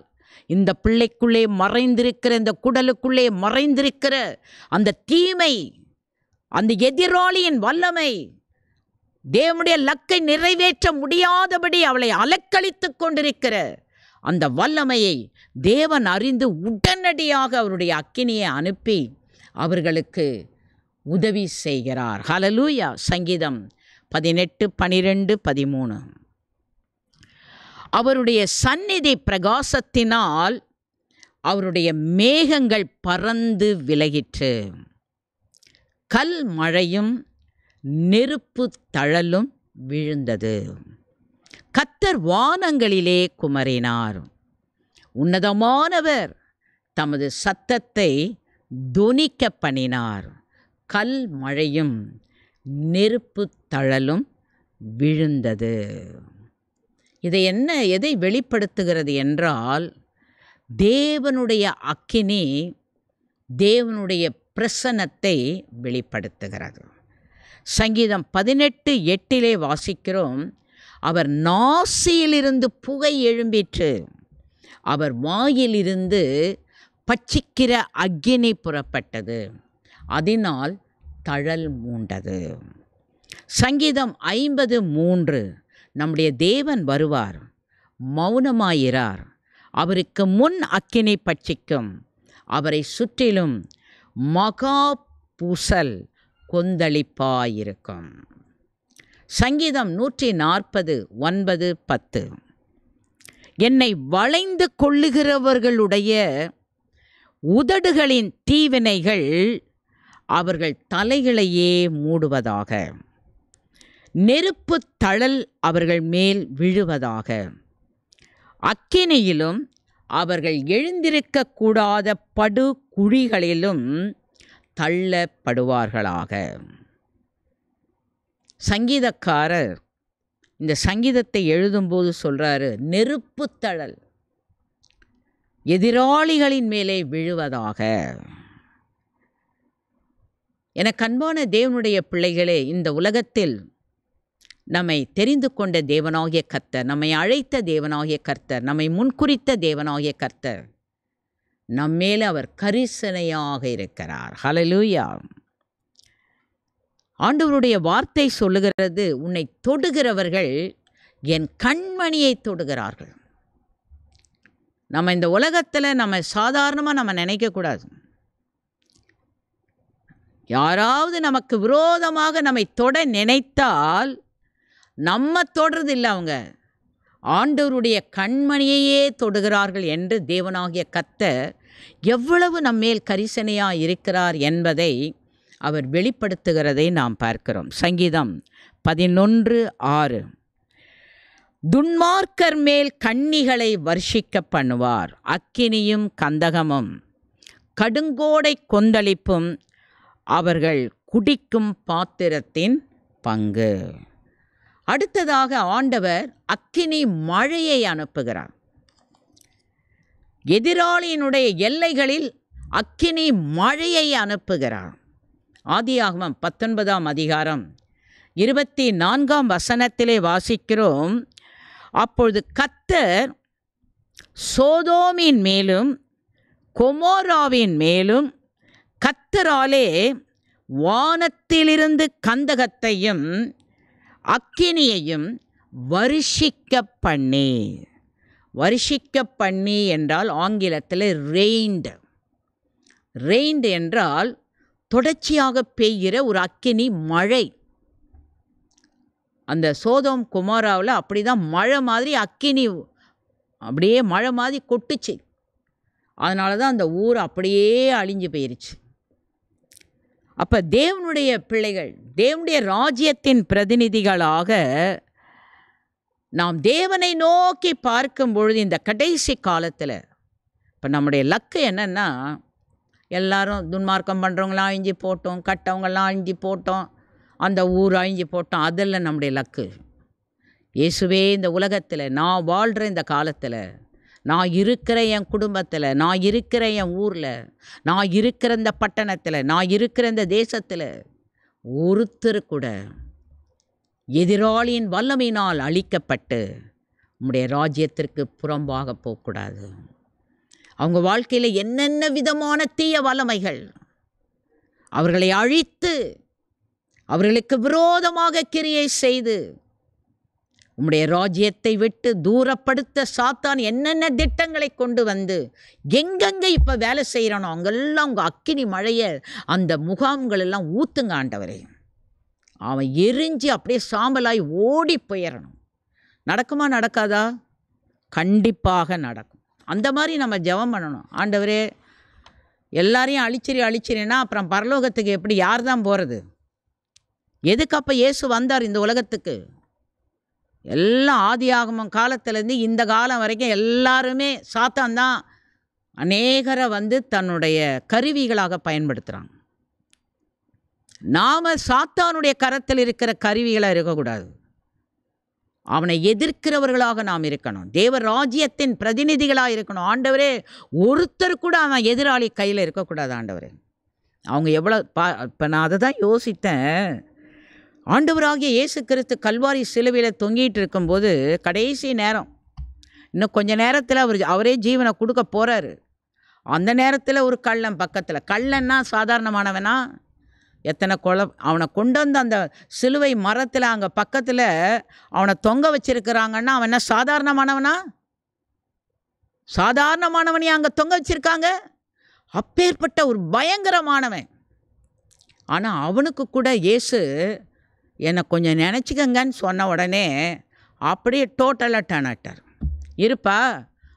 இந்த பிள்ளைக்குள்ளே மறைந்திருக்கிற இந்த குடலுக்குள்ளே மறைந்திருக்கிற அந்த தீமை அந்த எதிராளியின் வல்லமை தேவனுடைய லக்கை நிறைவேற்ற முடியாதபடி அவளை அலக்களித்து கொண்டிருக்கிற அந்த வல்லமையை தேவன் அறிந்து உடனடியாக அவருடைய அக்கினியை அனுப்பி அவர்களுக்கு உதவி செய்கிறார் ஹலலூயா சங்கீதம் பதினெட்டு பனிரெண்டு பதிமூணு அவருடைய சந்நிதி பிரகாசத்தினால் அவருடைய மேகங்கள் பறந்து விலகிற்று கல் மழையும் நெருப்பு தழலும் விழுந்தது கத்தர் வானங்களிலே குமரினார் உன்னதமானவர் தமது சத்தத்தை துணிக்க பண்ணினார் கல் மழையும் நெருப்பு தழலும் விழுந்தது இதை என்ன எதை வெளிப்படுத்துகிறது என்றால் தேவனுடைய அக்கினி தேவனுடைய பிரசனத்தை வெளிப்படுத்துகிறது சங்கீதம் பதினெட்டு எட்டிலே வாசிக்கிறோம் அவர் நாசியிலிருந்து புகை எழும்பிற்று அவர் வாயிலிருந்து பச்சிக்கிற அக்கினி புறப்பட்டது அதனால் தழல் மூண்டது சங்கீதம் ஐம்பது மூன்று நம்முடைய தேவன் வருவார் மௌனமாயிறார் அவருக்கு முன் அக்கினி பட்சிக்கும் அவரை சுற்றிலும் மகா பூசல் கொந்தளிப்பாயிருக்கும் சங்கீதம் நூற்றி நாற்பது ஒன்பது பத்து என்னை வளைந்து கொள்ளுகிறவர்களுடைய உதடுகளின் தீவினைகள் அவர்கள் தலைகளையே மூடுவதாக நெருப்பு தழல் அவர்கள் மேல் விழுவதாக அக்கினியிலும் அவர்கள் எழுந்திருக்கக்கூடாத படு குழிகளிலும் தள்ளப்படுவார்களாக சங்கீதக்காரர் இந்த சங்கீதத்தை எழுதும்போது சொல்கிறாரு நெருப்பு தழல் எதிராளிகளின் மேலே விழுவதாக என அன்பான தேவனுடைய பிள்ளைகளே இந்த உலகத்தில் நம்மை தெரிந்து கொண்ட தேவனாகிய கர்த்தர் நம்மை அழைத்த தேவனாகிய கர்த்தர் நம்மை முன்குறித்த தேவனாகிய கர்த்தர் நம்மேல அவர் கரிசனையாக இருக்கிறார் ஹலலூயா ஆண்டவருடைய வார்த்தை சொல்லுகிறது உன்னை தொடுகிறவர்கள் என் கண்மணியை தொடுகிறார்கள் நம்ம இந்த உலகத்தில் நம்ம சாதாரணமாக நம்ம நினைக்கக்கூடாது யாராவது நமக்கு விரோதமாக நம்மை தொட நினைத்தால் நம்ம தொடறது இல்லை அவங்க ஆண்டவருடைய கண்மணியையே தொடுகிறார்கள் என்று தேவனாகிய கத்த எவ்வளவு நம்மேல் கரிசனையாக இருக்கிறார் என்பதை அவர் வெளிப்படுத்துகிறதை நாம் பார்க்கிறோம் சங்கீதம் பதினொன்று ஆறு துன்மார்க்கர் மேல் கண்ணிகளை வர்ஷிக்க பண்ணுவார் அக்கினியும் கந்தகமும் கடுங்கோடை கொந்தளிப்பும் அவர்கள் குடிக்கும் பாத்திரத்தின் பங்கு அடுத்ததாக ஆண்டவர் அக்கினி மழையை அனுப்புகிறார் எதிராளியினுடைய எல்லைகளில் அக்கினி மழையை அனுப்புகிறார் ஆதியாகமம் பத்தொன்பதாம் அதிகாரம் இருபத்தி நான்காம் வசனத்திலே வாசிக்கிறோம் அப்பொழுது கத்தர் சோதோமின் மேலும் கொமோராவின் மேலும் கத்தராலே வானத்திலிருந்து கந்தகத்தையும் அக்கினியையும் வருஷிக்க பண்ணி வருஷிக்க பண்ணி என்றால் ஆங்கிலத்தில் ரெயின்டு ரெயின்டு என்றால் தொடர்ச்சியாக பெய்கிற ஒரு அக்கினி மழை அந்த சோதம் குமாராவில் அப்படி தான் மழை மாதிரி அக்கினி அப்படியே மழை மாதிரி கொட்டுச்சு அதனால தான் அந்த ஊர் அப்படியே அழிஞ்சு போயிருச்சு அப்போ தேவனுடைய பிள்ளைகள் தேவனுடைய ராஜ்யத்தின் பிரதிநிதிகளாக நாம் தேவனை நோக்கி பார்க்கும் பொழுது இந்த கடைசி காலத்தில் இப்போ நம்முடைய லக்கு என்னென்னா எல்லாரும் துன்மார்க்கம் பண்ணுறவங்களாம் அழிஞ்சு போட்டோம் கட்டவங்களாம் அழிஞ்சு போட்டோம் அந்த ஊராய்ஞ்சி போட்டோம் அதில் நம்முடைய லக்கு இயேசுவே இந்த உலகத்தில் நான் வாழ்கிற இந்த காலத்தில் நான் இருக்கிற என் குடும்பத்தில் நான் இருக்கிற என் ஊரில் நான் இருக்கிற இந்த பட்டணத்தில் நான் இருக்கிற இந்த தேசத்தில் ஒருத்தர் கூட எதிராளியின் வல்லமையினால் அழிக்கப்பட்டு நம்முடைய ராஜ்யத்திற்கு புறம்பாக போகக்கூடாது அவங்க வாழ்க்கையில் என்னென்ன விதமான தீய வல்லமைகள் அவர்களை அழித்து அவர்களுக்கு விரோதமாக கிரியை செய்து உம்முடைய ராஜ்யத்தை விட்டு தூரப்படுத்த சாத்தான் என்னென்ன திட்டங்களை கொண்டு வந்து எங்கெங்கே இப்போ வேலை செய்கிறானோ அங்கெல்லாம் உங்கள் அக்கினி மழையை அந்த முகாம்கள் எல்லாம் ஊத்துங்க ஆண்டவரே அவன் எரிஞ்சு அப்படியே சாம்பலாய் ஓடி போயிடணும் நடக்குமா நடக்காதா கண்டிப்பாக நடக்கும் அந்த மாதிரி நம்ம ஜெபம் பண்ணணும் ஆண்டவரே எல்லாரையும் அழிச்சிரி அழிச்சிரின்னா அப்புறம் பரலோகத்துக்கு எப்படி யார் தான் போகிறது எதுக்கு அப்போ இயேசு வந்தார் இந்த உலகத்துக்கு எல்லாம் ஆதி ஆகமம் காலத்துலேருந்து இந்த காலம் வரைக்கும் எல்லாருமே சாத்தான் தான் அநேகரை வந்து தன்னுடைய கருவிகளாக பயன்படுத்துகிறாங்க நாம் சாத்தானுடைய கரத்தில் இருக்கிற கருவிகளாக இருக்கக்கூடாது அவனை எதிர்க்கிறவர்களாக நாம் இருக்கணும் தேவ ராஜ்யத்தின் பிரதிநிதிகளாக இருக்கணும் ஆண்டவரே ஒருத்தர் கூட அவன் எதிராளி கையில் இருக்கக்கூடாது ஆண்டவரே அவங்க எவ்வளோ பா இப்போ நான் அதை தான் யோசித்தேன் ஆண்டவராகிய இயேசு கிறிஸ்து கல்வாரி சிலுவையில் தொங்கிட்டு இருக்கும்போது கடைசி நேரம் இன்னும் கொஞ்ச நேரத்தில் அவர் அவரே ஜீவனை கொடுக்க போகிறாரு அந்த நேரத்தில் ஒரு கள்ளன் பக்கத்தில் கள்ளன்னா சாதாரணமானவனா எத்தனை கொலை அவனை கொண்டு வந்து அந்த சிலுவை மரத்தில் அங்கே பக்கத்தில் அவனை தொங்க வச்சிருக்கிறாங்கன்னா அவன் என்ன சாதாரணமானவனா சாதாரணமானவனே அங்கே தொங்க வச்சுருக்காங்க அப்பேற்பட்ட ஒரு பயங்கரமானவன் ஆனால் அவனுக்கு கூட இயேசு என்னை கொஞ்சம் நினச்சிக்கங்கன்னு சொன்ன உடனே அப்படியே டோட்டலாக டேன் ஆகிட்டார் இருப்பா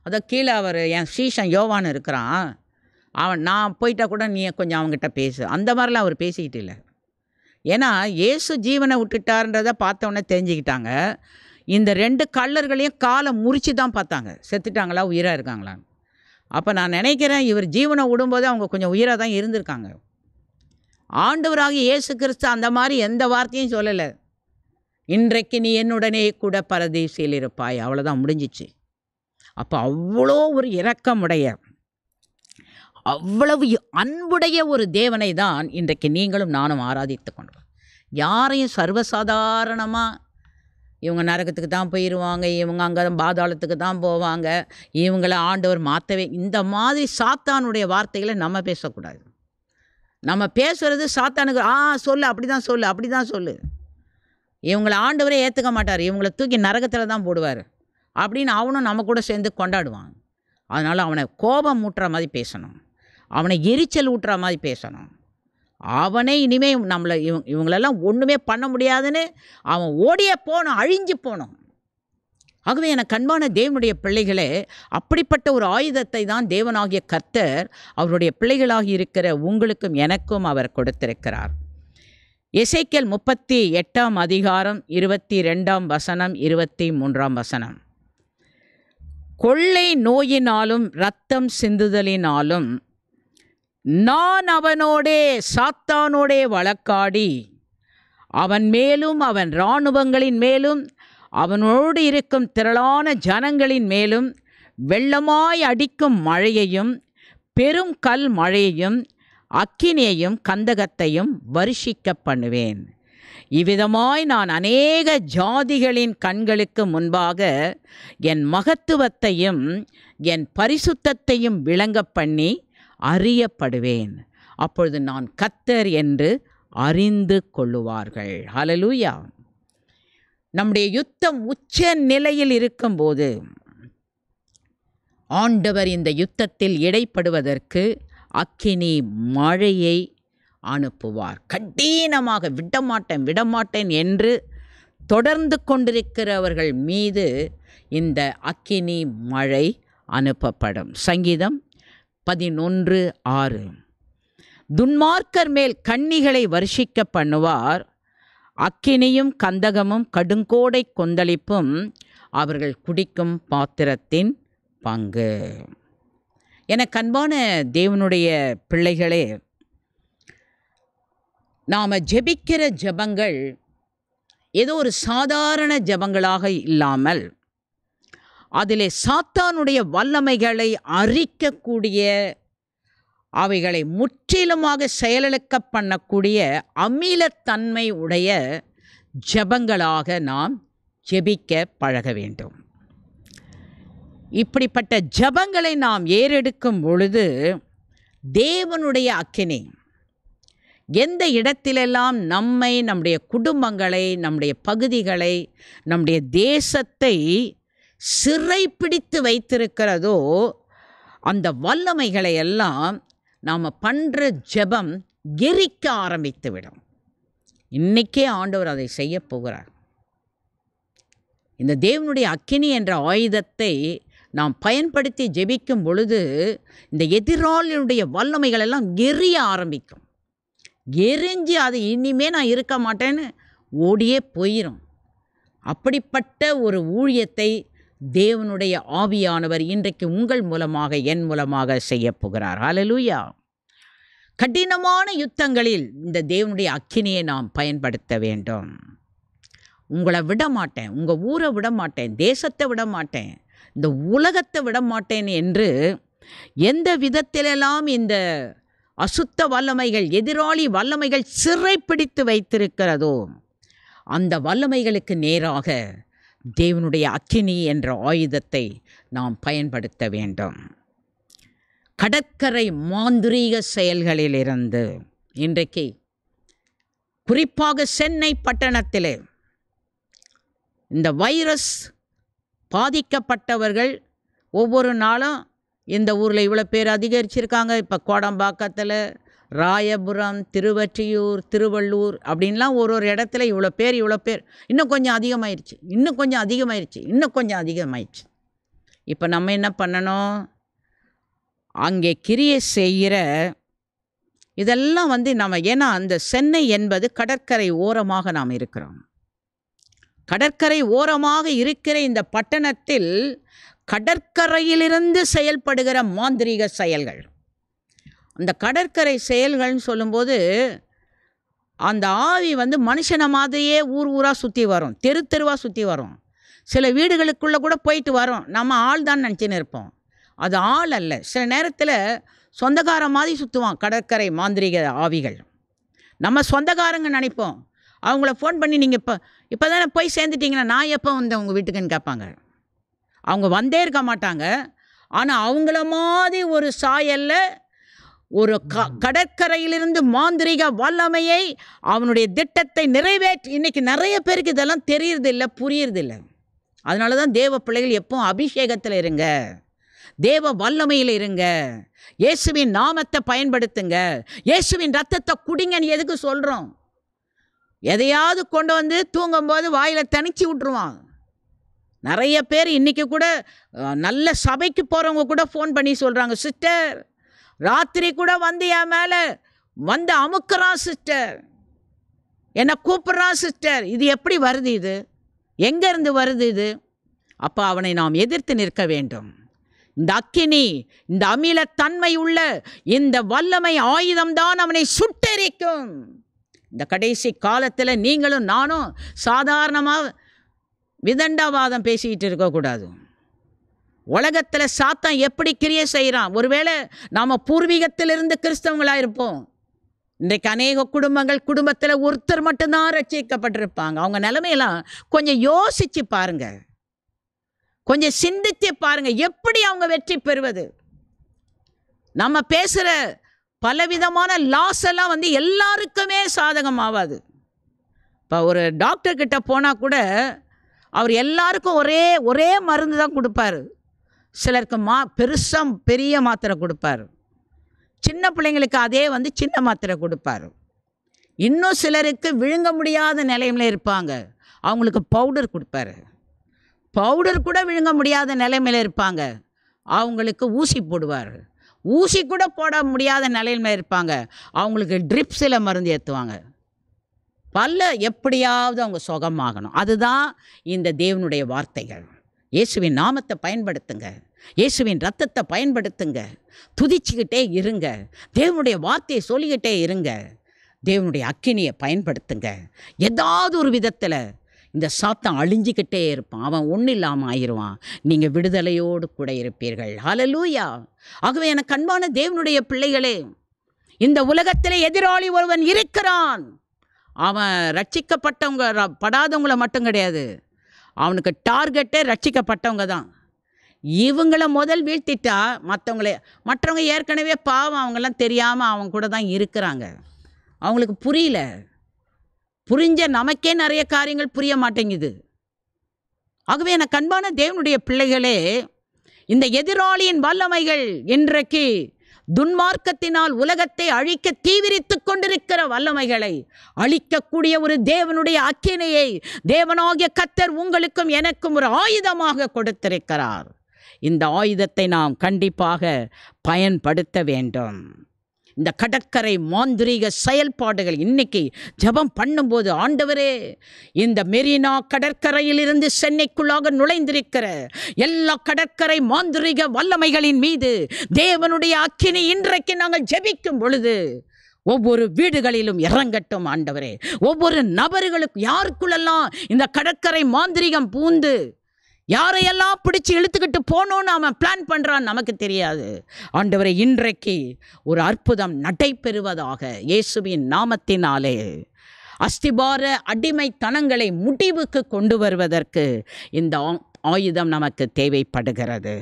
அதை கீழே அவர் என் ஸ்ரீஷன் யோவான் இருக்கிறான் அவன் நான் போயிட்டால் கூட நீ கொஞ்சம் அவங்ககிட்ட பேசு அந்த மாதிரிலாம் அவர் பேசிக்கிட்டு இல்லை ஏன்னா ஏசு ஜீவனை விட்டுட்டார்ன்றதை பார்த்தோன்னே தெரிஞ்சுக்கிட்டாங்க இந்த ரெண்டு கல்லர்களையும் காலை முறித்து தான் பார்த்தாங்க செத்துட்டாங்களா உயிராக இருக்காங்களான்னு அப்போ நான் நினைக்கிறேன் இவர் ஜீவனை விடும்போது அவங்க கொஞ்சம் உயிராக தான் இருந்திருக்காங்க ஆண்டவராக இயேசு கிறிஸ்து அந்த மாதிரி எந்த வார்த்தையும் சொல்லலை இன்றைக்கு நீ என்னுடனே கூட பரதேசியில் இருப்பாய் அவ்வளோதான் முடிஞ்சிச்சு அப்போ அவ்வளோ ஒரு இரக்கமுடைய அவ்வளவு அன்புடைய ஒரு தேவனை தான் இன்றைக்கு நீங்களும் நானும் ஆராதித்து கொண்டோம் யாரையும் சர்வசாதாரணமாக இவங்க நரகத்துக்கு தான் போயிடுவாங்க இவங்க அங்கே பாதாளத்துக்கு தான் போவாங்க இவங்கள ஆண்டவர் மாற்றவே இந்த மாதிரி சாத்தானுடைய வார்த்தைகளை நம்ம பேசக்கூடாது நம்ம பேசுகிறது சாத்தானுக்கு ஆ சொல்லு அப்படி தான் சொல்லு அப்படி தான் சொல்லு இவங்களை ஆண்டவரே ஏற்றுக்க மாட்டார் இவங்களை தூக்கி நரகத்தில் தான் போடுவார் அப்படின்னு அவனும் நம்ம கூட சேர்ந்து கொண்டாடுவான் அதனால் அவனை கோபம் ஊட்டுற மாதிரி பேசணும் அவனை எரிச்சல் ஊட்டுற மாதிரி பேசணும் அவனே இனிமேல் நம்மளை இவங்க இவங்களெல்லாம் ஒன்றுமே பண்ண முடியாதுன்னு அவன் ஓடியே போகணும் அழிஞ்சு போகணும் ஆகவே என கண்பான தேவனுடைய பிள்ளைகளே அப்படிப்பட்ட ஒரு ஆயுதத்தை தான் தேவனாகிய கர்த்தர் அவருடைய பிள்ளைகளாகி இருக்கிற உங்களுக்கும் எனக்கும் அவர் கொடுத்திருக்கிறார் இசைக்கல் முப்பத்தி எட்டாம் அதிகாரம் இருபத்தி ரெண்டாம் வசனம் இருபத்தி மூன்றாம் வசனம் கொள்ளை நோயினாலும் இரத்தம் சிந்துதலினாலும் நான் அவனோடே சாத்தானோடே வழக்காடி அவன் மேலும் அவன் இராணுவங்களின் மேலும் அவனோடு இருக்கும் திரளான ஜனங்களின் மேலும் வெள்ளமாய் அடிக்கும் மழையையும் பெரும் கல் மழையையும் அக்கினியையும் கந்தகத்தையும் வருஷிக்க பண்ணுவேன் இவ்விதமாய் நான் அநேக ஜாதிகளின் கண்களுக்கு முன்பாக என் மகத்துவத்தையும் என் பரிசுத்தத்தையும் விளங்க பண்ணி அறியப்படுவேன் அப்பொழுது நான் கத்தர் என்று அறிந்து கொள்ளுவார்கள் ஹலலூயா நம்முடைய யுத்தம் உச்ச நிலையில் இருக்கும்போது ஆண்டவர் இந்த யுத்தத்தில் இடைப்படுவதற்கு அக்கினி மழையை அனுப்புவார் கடினமாக விடமாட்டேன் விடமாட்டேன் என்று தொடர்ந்து கொண்டிருக்கிறவர்கள் மீது இந்த அக்கினி மழை அனுப்பப்படும் சங்கீதம் பதினொன்று ஆறு துன்மார்க்கர் மேல் கண்ணிகளை வருஷிக்க பண்ணுவார் அக்கினியும் கந்தகமும் கடுங்கோடை கொந்தளிப்பும் அவர்கள் குடிக்கும் பாத்திரத்தின் பங்கு என கண்பான தேவனுடைய பிள்ளைகளே நாம் ஜெபிக்கிற ஜபங்கள் ஏதோ ஒரு சாதாரண ஜபங்களாக இல்லாமல் அதிலே சாத்தானுடைய வல்லமைகளை அறிக்கக்கூடிய அவைகளை முற்றிலுமாக செயலிழக்க பண்ணக்கூடிய அமிலத்தன்மை உடைய ஜபங்களாக நாம் ஜெபிக்க பழக வேண்டும் இப்படிப்பட்ட ஜபங்களை நாம் ஏறெடுக்கும் பொழுது தேவனுடைய அக்கினி எந்த இடத்திலெல்லாம் நம்மை நம்முடைய குடும்பங்களை நம்முடைய பகுதிகளை நம்முடைய தேசத்தை சிறை பிடித்து வைத்திருக்கிறதோ அந்த வல்லமைகளை எல்லாம் நாம் பண்ணுற ஜெபம் எரிக்க ஆரம்பித்து விடும் இன்றைக்கே ஆண்டவர் அதை செய்ய போகிறார் இந்த தேவனுடைய அக்கினி என்ற ஆயுதத்தை நாம் பயன்படுத்தி ஜெபிக்கும் பொழுது இந்த எதிராளியினுடைய வல்லமைகள் எல்லாம் எரிய ஆரம்பிக்கும் எரிஞ்சு அது இனிமே நான் இருக்க மாட்டேன்னு ஓடியே போயிடும் அப்படிப்பட்ட ஒரு ஊழியத்தை தேவனுடைய ஆவியானவர் இன்றைக்கு உங்கள் மூலமாக என் மூலமாக செய்ய போகிறார் ஹலலூயா கடினமான யுத்தங்களில் இந்த தேவனுடைய அக்கினியை நாம் பயன்படுத்த வேண்டும் உங்களை விட மாட்டேன் உங்கள் ஊரை விட மாட்டேன் தேசத்தை விட மாட்டேன் இந்த உலகத்தை விட மாட்டேன் என்று எந்த விதத்திலெல்லாம் இந்த அசுத்த வல்லமைகள் எதிராளி வல்லமைகள் சிறைப்பிடித்து வைத்திருக்கிறதோ அந்த வல்லமைகளுக்கு நேராக தேவனுடைய அக்கினி என்ற ஆயுதத்தை நாம் பயன்படுத்த வேண்டும் கடற்கரை மாந்திரீக செயல்களிலிருந்து இன்றைக்கு குறிப்பாக சென்னை பட்டணத்திலே இந்த வைரஸ் பாதிக்கப்பட்டவர்கள் ஒவ்வொரு நாளும் இந்த ஊரில் இவ்வளோ பேர் அதிகரிச்சிருக்காங்க இப்போ கோடம்பாக்கத்தில் ராயபுரம் திருவற்றியூர் திருவள்ளூர் அப்படின்லாம் ஒரு ஒரு இடத்துல இவ்வளோ பேர் இவ்வளோ பேர் இன்னும் கொஞ்சம் அதிகமாயிருச்சு இன்னும் கொஞ்சம் அதிகமாயிருச்சு இன்னும் கொஞ்சம் அதிகமாயிடுச்சு இப்போ நம்ம என்ன பண்ணணும் அங்கே கிரியை செய்கிற இதெல்லாம் வந்து நம்ம ஏன்னா அந்த சென்னை என்பது கடற்கரை ஓரமாக நாம் இருக்கிறோம் கடற்கரை ஓரமாக இருக்கிற இந்த பட்டணத்தில் கடற்கரையிலிருந்து செயல்படுகிற மாந்திரீக செயல்கள் அந்த கடற்கரை செயல்கள்னு சொல்லும்போது அந்த ஆவி வந்து மனுஷனை மாதிரியே ஊர் ஊராக சுற்றி வரும் தெரு தெருவாக சுற்றி வரும் சில வீடுகளுக்குள்ளே கூட போயிட்டு வரோம் நம்ம ஆள் தான் நினச்சின்னு இருப்போம் அது ஆள் அல்ல சில நேரத்தில் சொந்தக்கார மாதிரி சுற்றுவான் கடற்கரை மாந்திரிக ஆவிகள் நம்ம சொந்தக்காரங்க நினைப்போம் அவங்கள ஃபோன் பண்ணி நீங்கள் இப்போ இப்போ தானே போய் சேர்ந்துட்டிங்கன்னா நான் எப்போ வந்தேன் உங்கள் வீட்டுக்குன்னு கேட்பாங்க அவங்க வந்தே இருக்க மாட்டாங்க ஆனால் அவங்கள மாதிரி ஒரு சாயலில் ஒரு க கடற்கரையிலிருந்து மாந்திரிக வல்லமையை அவனுடைய திட்டத்தை நிறைவேற்றி இன்றைக்கி நிறைய பேருக்கு இதெல்லாம் தெரியறதில்லை புரியறதில்லை அதனால தான் தேவ பிள்ளைகள் எப்போ அபிஷேகத்தில் இருங்க தேவ வல்லமையில் இருங்க இயேசுவின் நாமத்தை பயன்படுத்துங்க இயேசுவின் ரத்தத்தை குடிங்கன்னு எதுக்கு சொல்கிறோம் எதையாவது கொண்டு வந்து தூங்கும்போது வாயில் தனிச்சு விட்ருவான் நிறைய பேர் இன்றைக்கி கூட நல்ல சபைக்கு போகிறவங்க கூட ஃபோன் பண்ணி சொல்கிறாங்க சிஸ்டர் ராத்திரி கூட வந்து என் மேலே வந்து அமுக்குறான் சிஸ்டர் என்னை கூப்பிட்றான் சிஸ்டர் இது எப்படி வருது இது எங்கேருந்து வருது இது அப்போ அவனை நாம் எதிர்த்து நிற்க வேண்டும் இந்த அக்கினி இந்த அமிலத்தன்மை உள்ள இந்த வல்லமை ஆயுதம்தான் அவனை சுட்டரிக்கும் இந்த கடைசி காலத்தில் நீங்களும் நானும் சாதாரணமாக விதண்டாவாதம் பேசிக்கிட்டு இருக்கக்கூடாது உலகத்தில் சாத்தான் எப்படி கிரியை செய்கிறான் ஒருவேளை நாம் பூர்வீகத்திலிருந்து கிறிஸ்தவங்களாக இருப்போம் இன்றைக்கு அநேக குடும்பங்கள் குடும்பத்தில் ஒருத்தர் மட்டும்தான் ரசிக்கப்பட்டிருப்பாங்க அவங்க நிலமையெல்லாம் கொஞ்சம் யோசித்து பாருங்கள் கொஞ்சம் சிந்தித்து பாருங்கள் எப்படி அவங்க வெற்றி பெறுவது நம்ம பேசுகிற பலவிதமான லாஸ் எல்லாம் வந்து எல்லாருக்குமே சாதகம் ஆகாது இப்போ ஒரு டாக்டர்கிட்ட போனால் கூட அவர் எல்லாருக்கும் ஒரே ஒரே மருந்து தான் கொடுப்பாரு சிலருக்கு மா பெருசாக பெரிய மாத்திரை கொடுப்பார் சின்ன பிள்ளைங்களுக்கு அதே வந்து சின்ன மாத்திரை கொடுப்பார் இன்னும் சிலருக்கு விழுங்க முடியாத நிலையில இருப்பாங்க அவங்களுக்கு பவுடர் கொடுப்பாரு பவுடர் கூட விழுங்க முடியாத நிலைமையில் இருப்பாங்க அவங்களுக்கு ஊசி போடுவார் ஊசி கூட போட முடியாத நிலையில் இருப்பாங்க அவங்களுக்கு ட்ரிப்ஸில் மருந்து ஏற்றுவாங்க பல்ல எப்படியாவது அவங்க சுகமாகணும் அதுதான் இந்த தேவனுடைய வார்த்தைகள் இயேசுவின் நாமத்தை பயன்படுத்துங்க இயேசுவின் ரத்தத்தை பயன்படுத்துங்க துதிச்சுக்கிட்டே இருங்க தேவனுடைய வார்த்தையை சொல்லிக்கிட்டே இருங்க தேவனுடைய அக்கினியை பயன்படுத்துங்க ஏதாவது ஒரு விதத்தில் இந்த சாத்தம் அழிஞ்சிக்கிட்டே இருப்பான் அவன் ஒன்றும் இல்லாமல் ஆயிடுவான் நீங்கள் விடுதலையோடு கூட இருப்பீர்கள் ஹலலூயா ஆகவே எனக்கு அன்பான தேவனுடைய பிள்ளைகளே இந்த உலகத்தில் எதிராளி ஒருவன் இருக்கிறான் அவன் ரட்சிக்கப்பட்டவங்க படாதவங்கள மட்டும் கிடையாது அவனுக்கு டார்கெட்டே ரட்சிக்கப்பட்டவங்க தான் இவங்கள முதல் வீழ்த்திட்டா மற்றவங்களே மற்றவங்க ஏற்கனவே பாவம் அவங்கெல்லாம் தெரியாமல் அவங்க கூட தான் இருக்கிறாங்க அவங்களுக்கு புரியல புரிஞ்ச நமக்கே நிறைய காரியங்கள் புரிய மாட்டேங்குது ஆகவே எனக்கு அன்பான தேவனுடைய பிள்ளைகளே இந்த எதிராளியின் வல்லமைகள் இன்றைக்கு துன்மார்க்கத்தினால் உலகத்தை அழிக்க தீவிரித்துக் கொண்டிருக்கிற வல்லமைகளை அழிக்கக்கூடிய ஒரு தேவனுடைய அக்கினையை தேவனாகிய கத்தர் உங்களுக்கும் எனக்கும் ஒரு ஆயுதமாக கொடுத்திருக்கிறார் இந்த ஆயுதத்தை நாம் கண்டிப்பாக பயன்படுத்த வேண்டும் இந்த கடற்கரை மாந்திரீக செயல்பாடுகள் இன்னைக்கு ஜபம் பண்ணும்போது ஆண்டவரே இந்த மெரினா கடற்கரையிலிருந்து சென்னைக்குள்ளாக நுழைந்திருக்கிற எல்லா கடற்கரை மாந்திரீக வல்லமைகளின் மீது தேவனுடைய அக்கினி இன்றைக்கு நாங்கள் ஜெபிக்கும் பொழுது ஒவ்வொரு வீடுகளிலும் இறங்கட்டும் ஆண்டவரே ஒவ்வொரு நபர்களுக்கு யாருக்குள்ளெல்லாம் இந்த கடற்கரை மாந்திரிகம் பூந்து யாரையெல்லாம் பிடிச்சி இழுத்துக்கிட்டு போகணும்னு அவன் பிளான் பண்ணுறான் நமக்கு தெரியாது ஆண்டவரை இன்றைக்கு ஒரு அற்புதம் நடைபெறுவதாக இயேசுவின் நாமத்தினாலே அஸ்திபார அடிமைத்தனங்களை முடிவுக்கு கொண்டு வருவதற்கு இந்த ஆயுதம் நமக்கு தேவைப்படுகிறது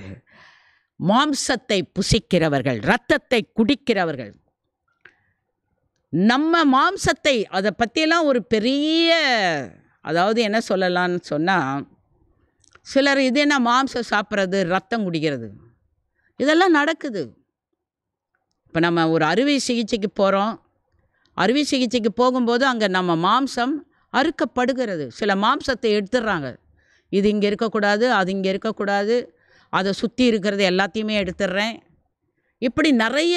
மாம்சத்தை புசிக்கிறவர்கள் இரத்தத்தை குடிக்கிறவர்கள் நம்ம மாம்சத்தை அதை பற்றியெல்லாம் ஒரு பெரிய அதாவது என்ன சொல்லலான்னு சொன்னால் சிலர் இது என்ன மாம்சம் சாப்பிட்றது ரத்தம் குடிக்கிறது இதெல்லாம் நடக்குது இப்போ நம்ம ஒரு அறுவை சிகிச்சைக்கு போகிறோம் அறுவை சிகிச்சைக்கு போகும்போது அங்கே நம்ம மாம்சம் அறுக்கப்படுகிறது சில மாம்சத்தை எடுத்துடுறாங்க இது இங்கே இருக்கக்கூடாது அது இங்கே இருக்கக்கூடாது அதை சுற்றி இருக்கிறது எல்லாத்தையுமே எடுத்துடுறேன் இப்படி நிறைய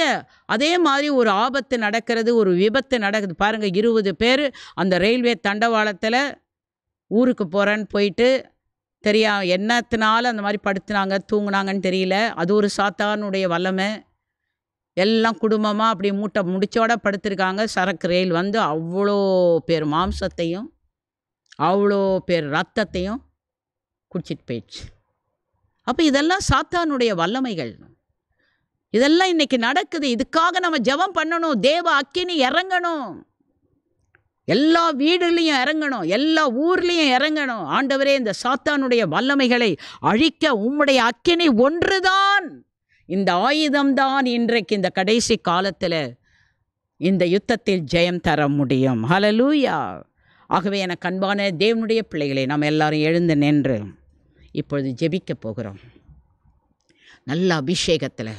அதே மாதிரி ஒரு ஆபத்து நடக்கிறது ஒரு விபத்து நடக்குது பாருங்கள் இருபது பேர் அந்த ரயில்வே தண்டவாளத்தில் ஊருக்கு போகிறேன்னு போயிட்டு தெரியா என்னத்தினால அந்த மாதிரி படுத்துனாங்க தூங்குனாங்கன்னு தெரியல அது ஒரு சாத்தானுடைய வல்லமை எல்லாம் குடும்பமாக அப்படி மூட்டை முடிச்சோட படுத்திருக்காங்க சரக்கு ரயில் வந்து அவ்வளோ பேர் மாம்சத்தையும் அவ்வளோ பேர் ரத்தத்தையும் குடிச்சிட்டு போயிடுச்சு அப்போ இதெல்லாம் சாத்தானுடைய வல்லமைகள் இதெல்லாம் இன்றைக்கி நடக்குது இதுக்காக நம்ம ஜபம் பண்ணணும் தேவ அக்கினி இறங்கணும் எல்லா வீடுகளையும் இறங்கணும் எல்லா ஊர்லேயும் இறங்கணும் ஆண்டவரே இந்த சாத்தானுடைய வல்லமைகளை அழிக்க உம்முடைய அக்கினி ஒன்றுதான் இந்த ஆயுதம்தான் இன்றைக்கு இந்த கடைசி காலத்தில் இந்த யுத்தத்தில் ஜெயம் தர முடியும் ஹலலூயா ஆகவே எனக்கு அன்பான தேவனுடைய பிள்ளைகளை நாம் எல்லாரும் எழுந்து நின்று இப்பொழுது ஜெபிக்க போகிறோம் நல்ல அபிஷேகத்தில்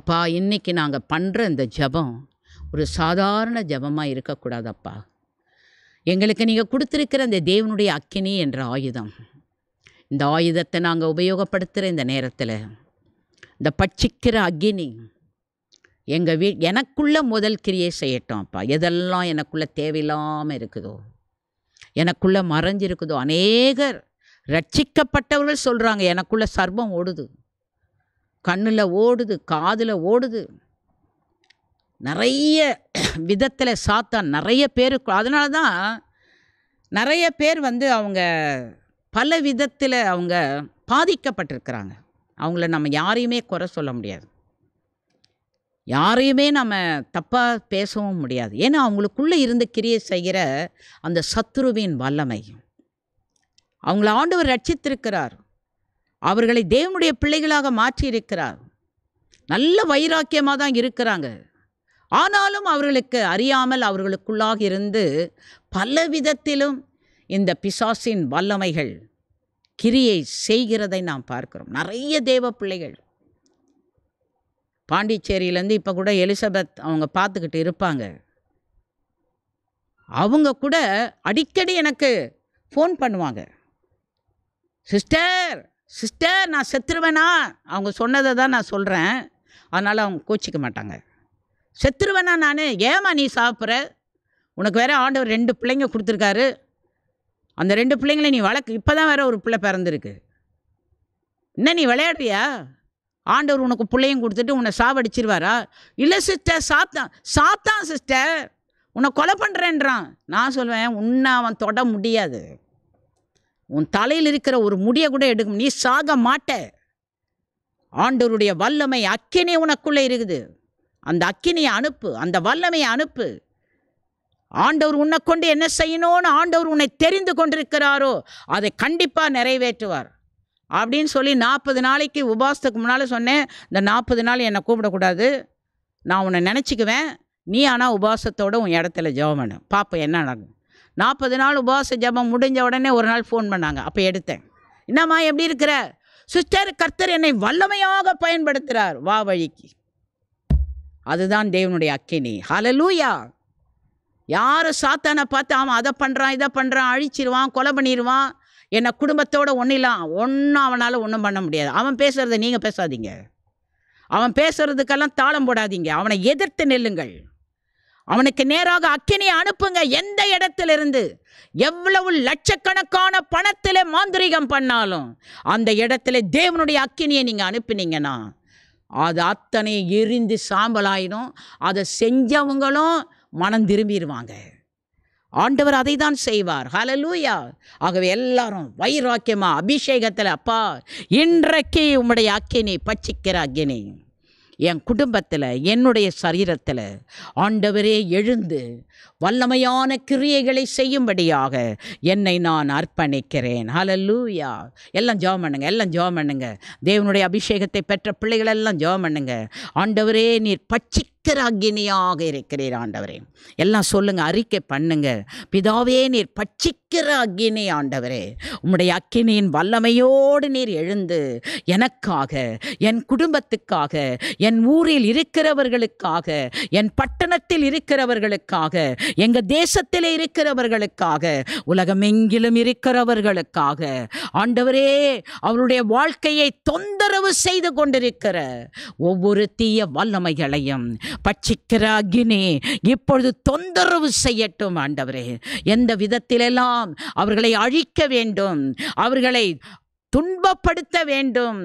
அப்பா இன்றைக்கி நாங்கள் பண்ணுற இந்த ஜபம் ஒரு சாதாரண ஜபமாக இருக்கக்கூடாதப்பா எங்களுக்கு நீங்கள் கொடுத்துருக்கிற அந்த தேவனுடைய அக்கினி என்ற ஆயுதம் இந்த ஆயுதத்தை நாங்கள் உபயோகப்படுத்துகிற இந்த நேரத்தில் இந்த பட்சிக்கிற அக்னி எங்கள் வீ எனக்குள்ள முதல் கிரியை செய்யட்டும் அப்பா எதெல்லாம் எனக்குள்ளே தேவையில்லாமல் இருக்குதோ எனக்குள்ளே மறைஞ்சிருக்குதோ அநேகர் ரட்சிக்கப்பட்டவர்கள் சொல்கிறாங்க எனக்குள்ளே சர்பம் ஓடுது கண்ணில் ஓடுது காதில் ஓடுது நிறைய விதத்தில் சாத்தான் நிறைய பேர் அதனால தான் நிறைய பேர் வந்து அவங்க பல விதத்தில் அவங்க பாதிக்கப்பட்டிருக்கிறாங்க அவங்கள நம்ம யாரையுமே குறை சொல்ல முடியாது யாரையுமே நம்ம தப்பாக பேசவும் முடியாது ஏன்னா அவங்களுக்குள்ளே இருந்து கிரியை செய்கிற அந்த சத்ருவின் வல்லமை அவங்கள ஆண்டவர் ரட்சித்திருக்கிறார் அவர்களை தேவனுடைய பிள்ளைகளாக மாற்றியிருக்கிறார் நல்ல வைராக்கியமாக தான் இருக்கிறாங்க ஆனாலும் அவர்களுக்கு அறியாமல் அவர்களுக்குள்ளாக இருந்து பலவிதத்திலும் இந்த பிசாசின் வல்லமைகள் கிரியை செய்கிறதை நாம் பார்க்கிறோம் நிறைய தேவ பிள்ளைகள் பாண்டிச்சேரியிலேருந்து இப்போ கூட எலிசபெத் அவங்க பார்த்துக்கிட்டு இருப்பாங்க அவங்க கூட அடிக்கடி எனக்கு ஃபோன் பண்ணுவாங்க சிஸ்டர் சிஸ்டர் நான் செத்துருவேனா அவங்க சொன்னதை தான் நான் சொல்கிறேன் அதனால் அவங்க கோச்சிக்க மாட்டாங்க செத்துருவேனா நான் ஏமா நீ சாப்பிட்ற உனக்கு வேறு ஆண்டவர் ரெண்டு பிள்ளைங்க கொடுத்துருக்காரு அந்த ரெண்டு பிள்ளைங்களை நீ வளர்க்கு இப்போ தான் வேற ஒரு பிள்ளை பிறந்திருக்கு என்ன நீ விளையாடுறியா ஆண்டவர் உனக்கு பிள்ளையும் கொடுத்துட்டு உன்னை சாவடிச்சிருவாரா இல்லை சிஸ்டர் சாப்பிட்டான் சாப்பிட்டான் சிஸ்டர் உன்னை கொலை பண்ணுறேன்றான் நான் சொல்வேன் உன்னை அவன் தொட முடியாது உன் தலையில் இருக்கிற ஒரு முடியை கூட எடுக்கும் நீ சாக மாட்ட ஆண்டவருடைய வல்லமை அக்கினே உனக்குள்ளே இருக்குது அந்த அக்கினியை அனுப்பு அந்த வல்லமையை அனுப்பு ஆண்டவர் உன்னை கொண்டு என்ன செய்யணும்னு ஆண்டவர் உன்னை தெரிந்து கொண்டிருக்கிறாரோ அதை கண்டிப்பாக நிறைவேற்றுவார் அப்படின்னு சொல்லி நாற்பது நாளைக்கு உபாசத்துக்கு முன்னால் சொன்னேன் இந்த நாற்பது நாள் என்னை கூப்பிடக்கூடாது நான் உன்னை நினச்சிக்குவேன் நீ ஆனால் உபாசத்தோடு உன் இடத்துல ஜெபம் பண்ணு பார்ப்போம் என்ன நடக்கும் நாற்பது நாள் உபாச ஜபம் முடிஞ்ச உடனே ஒரு நாள் ஃபோன் பண்ணாங்க அப்போ எடுத்தேன் என்னம்மா எப்படி இருக்கிற சிஸ்டர் கர்த்தர் என்னை வல்லமையாக பயன்படுத்துகிறார் வா வழிக்கு அதுதான் தேவனுடைய அக்கினி ஹலலூயா யார் சாத்தானை பார்த்து அவன் அதை பண்ணுறான் இதை பண்ணுறான் அழிச்சிருவான் கொலை பண்ணிடுவான் என்னை குடும்பத்தோடு ஒன்றிலாம் ஒன்றும் அவனால் ஒன்றும் பண்ண முடியாது அவன் பேசுகிறத நீங்கள் பேசாதீங்க அவன் பேசுகிறதுக்கெல்லாம் தாளம் போடாதீங்க அவனை எதிர்த்து நெல்லுங்கள் அவனுக்கு நேராக அக்கினி அனுப்புங்க எந்த இடத்திலிருந்து எவ்வளவு லட்சக்கணக்கான பணத்தில் மாந்திரிகம் பண்ணாலும் அந்த இடத்துல தேவனுடைய அக்கினியை நீங்கள் அனுப்பினீங்கன்னா அது அத்தனை எரிந்து சாம்பலாயிடும் அதை செஞ்சவங்களும் மனம் திரும்பிடுவாங்க ஆண்டவர் அதை தான் செய்வார் ஹலலூயா ஆகவே எல்லாரும் வைராக்கியமாக அபிஷேகத்தில் அப்பா இன்றைக்கு உம்முடைய அக்கினி பச்சிக்கிற அக்கினி என் குடும்பத்தில் என்னுடைய சரீரத்தில் ஆண்டவரே எழுந்து வல்லமையான கிரியைகளை செய்யும்படியாக என்னை நான் அர்ப்பணிக்கிறேன் ஹலல்லூயா எல்லாம் ஜோம் பண்ணுங்க எல்லாம் ஜோம் பண்ணுங்க தேவனுடைய அபிஷேகத்தை பெற்ற பிள்ளைகளெல்லாம் ஜோம் பண்ணுங்க ஆண்டவரே நீர் பச்சிக்க பவித்திர அக்னியாக இருக்கிறீர் ஆண்டவரே எல்லாம் சொல்லுங்க அறிக்கை பண்ணுங்க பிதாவே நீர் பச்சிக்கிற அக்னி ஆண்டவரே உம்முடைய அக்கினியின் வல்லமையோடு நீர் எழுந்து எனக்காக என் குடும்பத்துக்காக என் ஊரில் இருக்கிறவர்களுக்காக என் பட்டணத்தில் இருக்கிறவர்களுக்காக எங்க தேசத்தில் இருக்கிறவர்களுக்காக உலகமெங்கிலும் இருக்கிறவர்களுக்காக ஆண்டவரே அவருடைய வாழ்க்கையை தொந்தரவு செய்து கொண்டிருக்கிற ஒவ்வொரு தீய வல்லமைகளையும் பட்சிக்கிற இப்பொழுது தொந்தரவு செய்யட்டும் ஆண்டவரே எந்த விதத்திலெல்லாம் அவர்களை அழிக்க வேண்டும் அவர்களை துன்பப்படுத்த வேண்டும்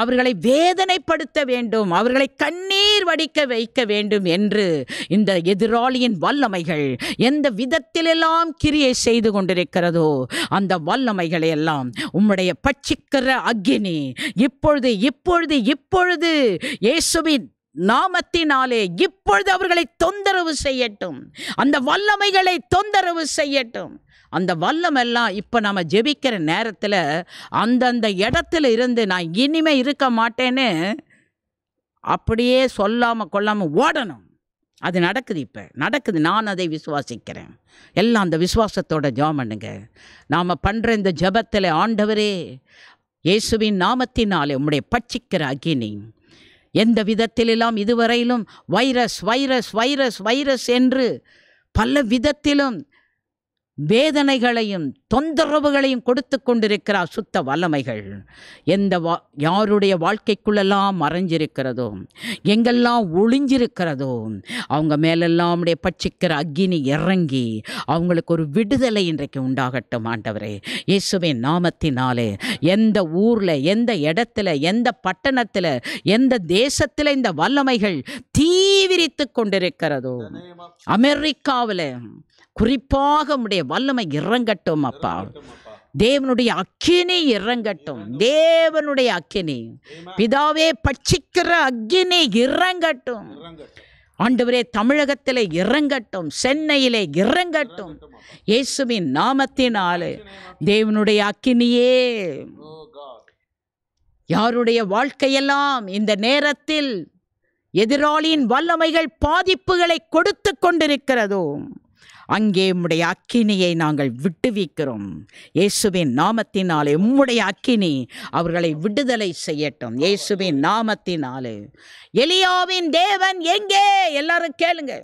அவர்களை வேதனைப்படுத்த வேண்டும் அவர்களை கண்ணீர் வடிக்க வைக்க வேண்டும் என்று இந்த எதிராளியின் வல்லமைகள் எந்த விதத்திலெல்லாம் கிரியை செய்து கொண்டிருக்கிறதோ அந்த வல்லமைகளை எல்லாம் உம்முடைய பட்சிக்கிற அக்னி இப்பொழுது இப்பொழுது இப்பொழுது இயேசுவின் நாமத்தினாலே இப்பொழுது அவர்களை தொந்தரவு செய்யட்டும் அந்த வல்லமைகளை தொந்தரவு செய்யட்டும் அந்த வல்லமெல்லாம் இப்போ நம்ம ஜெபிக்கிற நேரத்தில் அந்தந்த இடத்துல இருந்து நான் இனிமே இருக்க மாட்டேன்னு அப்படியே சொல்லாமல் கொள்ளாமல் ஓடணும் அது நடக்குது இப்போ நடக்குது நான் அதை விசுவாசிக்கிறேன் எல்லாம் அந்த விசுவாசத்தோட ஜெபம் பண்ணுங்க நாம் பண்ணுற இந்த ஜபத்தில் ஆண்டவரே இயேசுவின் நாமத்தினாலே உம்முடைய பட்சிக்கிற அகினி எந்த விதத்திலெல்லாம் இதுவரையிலும் வைரஸ் வைரஸ் வைரஸ் வைரஸ் என்று பல விதத்திலும் வேதனைகளையும் தொந்தரவுகளையும் கொடுத்து கொண்டிருக்கிறார் சுத்த வல்லமைகள் எந்த வா யாருடைய வாழ்க்கைக்குள்ளெல்லாம் மறைஞ்சிருக்கிறதோ எங்கெல்லாம் ஒளிஞ்சிருக்கிறதோ அவங்க மேலெல்லாம் உடைய பட்சிக்கிற அக்னி இறங்கி அவங்களுக்கு ஒரு விடுதலை இன்றைக்கு உண்டாகட்டும் ஆண்டவரே இயேசுவின் நாமத்தினாலே எந்த ஊரில் எந்த இடத்துல எந்த பட்டணத்தில் எந்த தேசத்தில் இந்த வல்லமைகள் தீவிரித்து கொண்டிருக்கிறதோ அமெரிக்காவில் குறிப்பாக உடைய வல்லமை இறங்கட்டும் அப்பா தேவனுடைய அக்கினி இறங்கட்டும் தேவனுடைய அக்கினி பிதாவே பட்சிக்கிற அக்கினி இறங்கட்டும் ஆண்டவரே தமிழகத்தில் இறங்கட்டும் சென்னையிலே இறங்கட்டும் இயேசுவின் நாமத்தினாலே தேவனுடைய அக்கினியே யாருடைய வாழ்க்கையெல்லாம் இந்த நேரத்தில் எதிராளியின் வல்லமைகள் பாதிப்புகளை கொடுத்து கொண்டிருக்கிறதோ அங்கே உம்முடைய அக்கினியை நாங்கள் விட்டுவிக்கிறோம் இயேசுவின் நாமத்தினாலே உம்முடைய அக்கினி அவர்களை விடுதலை செய்யட்டும் இயேசுவின் நாமத்தினாலே எலியாவின் தேவன் எங்கே எல்லாரும் கேளுங்க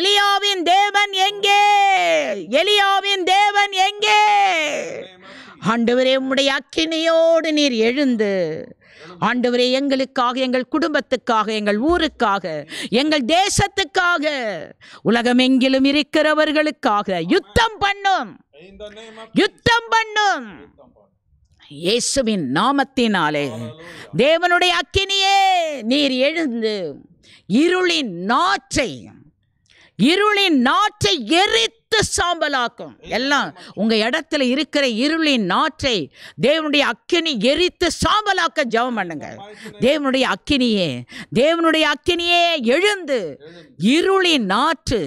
எலியாவின் தேவன் எங்கே எலியாவின் தேவன் எங்கே ஆண்டவரே உம்முடைய அக்கினியோடு நீர் எழுந்து ஆண்டவரே எங்களுக்காக எங்கள் குடும்பத்துக்காக எங்கள் ஊருக்காக எங்கள் தேசத்துக்காக உலகமெங்கிலும் இருக்கிறவர்களுக்காக யுத்தம் பண்ணும் யுத்தம் பண்ணும் இயேசுவின் நாமத்தினாலே தேவனுடைய அக்கினியே நீர் எழுந்து இருளின் நாற்றையும் இருளின் நாற்றை எரித்து சாம்பலாக்கும் எல்லாம் உங்க இடத்துல இருக்கிற இருளின் நாற்றை தேவனுடைய அக்கினி எரித்து சாம்பலாக்க ஜெபம் பண்ணுங்க தேவனுடைய அக்கினியே தேவனுடைய அக்கினியே எழுந்து இருளின் நாற்று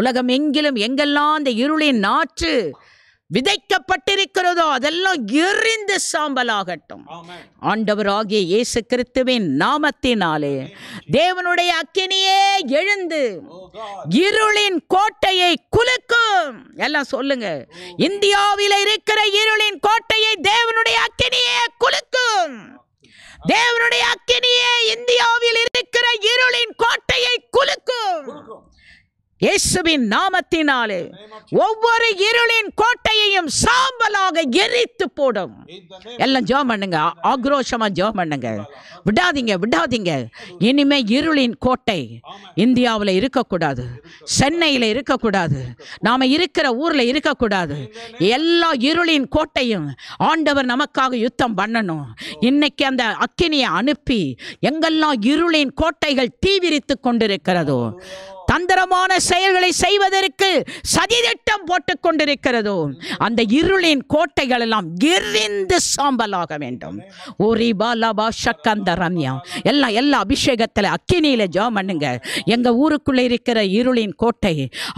உலகம் எங்கிலும் எங்கெல்லாம் அந்த இருளின் நாற்று விதைக்கப்பட்டிருக்கிறதோ அதெல்லாம் எரிந்து சாம்பலாகட்டும் ஆண்டவராகிய இயேசு கிறிஸ்துவின் நாமத்தினாலே தேவனுடைய அக்கினியே எழுந்து oh இருளின் கோட்டையை குலுக்கும் எல்லாம் சொல்லுங்க oh. இந்தியாவில் இருக்கிற இருளின் கோட்டையை தேவனுடைய அக்கினியே குலுக்கும் தேவனுடைய அக்கினியே இந்தியாவில் இருக்கிற இருளின் கோட்டையை குலுக்கும் இயேசுவின் நாமத்தினாலே ஒவ்வொரு இருளின் கோட்டையையும் சாம்பலாக எரித்து போடும் எல்லாம் ஜோம் பண்ணுங்க ஆக்ரோஷமா ஜோம் பண்ணுங்க விடாதீங்க விடாதீங்க இனிமே இருளின் கோட்டை இந்தியாவில் இருக்கக்கூடாது சென்னையில் இருக்கக்கூடாது நாம இருக்கிற ஊர்ல இருக்கக்கூடாது எல்லா இருளின் கோட்டையும் ஆண்டவர் நமக்காக யுத்தம் பண்ணணும் இன்னைக்கு அந்த அக்கினியை அனுப்பி எங்கெல்லாம் இருளின் கோட்டைகள் தீவிரித்து கொண்டிருக்கிறதோ தந்திரமான செயல்களை செய்வதற்கு சதிதிட்டம் போட்டுக் கொண்டிருக்கிறதோ அந்த இருளின் கோட்டைகள் எல்லாம் எரிந்து சாம்பலாக வேண்டும் ஒரே பாலாபா சக்கந்த ரம்யா எல்லாம் எல்லா அபிஷேகத்தில் அக்கினியில் ஜோ பண்ணுங்க எங்கள் ஊருக்குள்ளே இருக்கிற இருளின் கோட்டை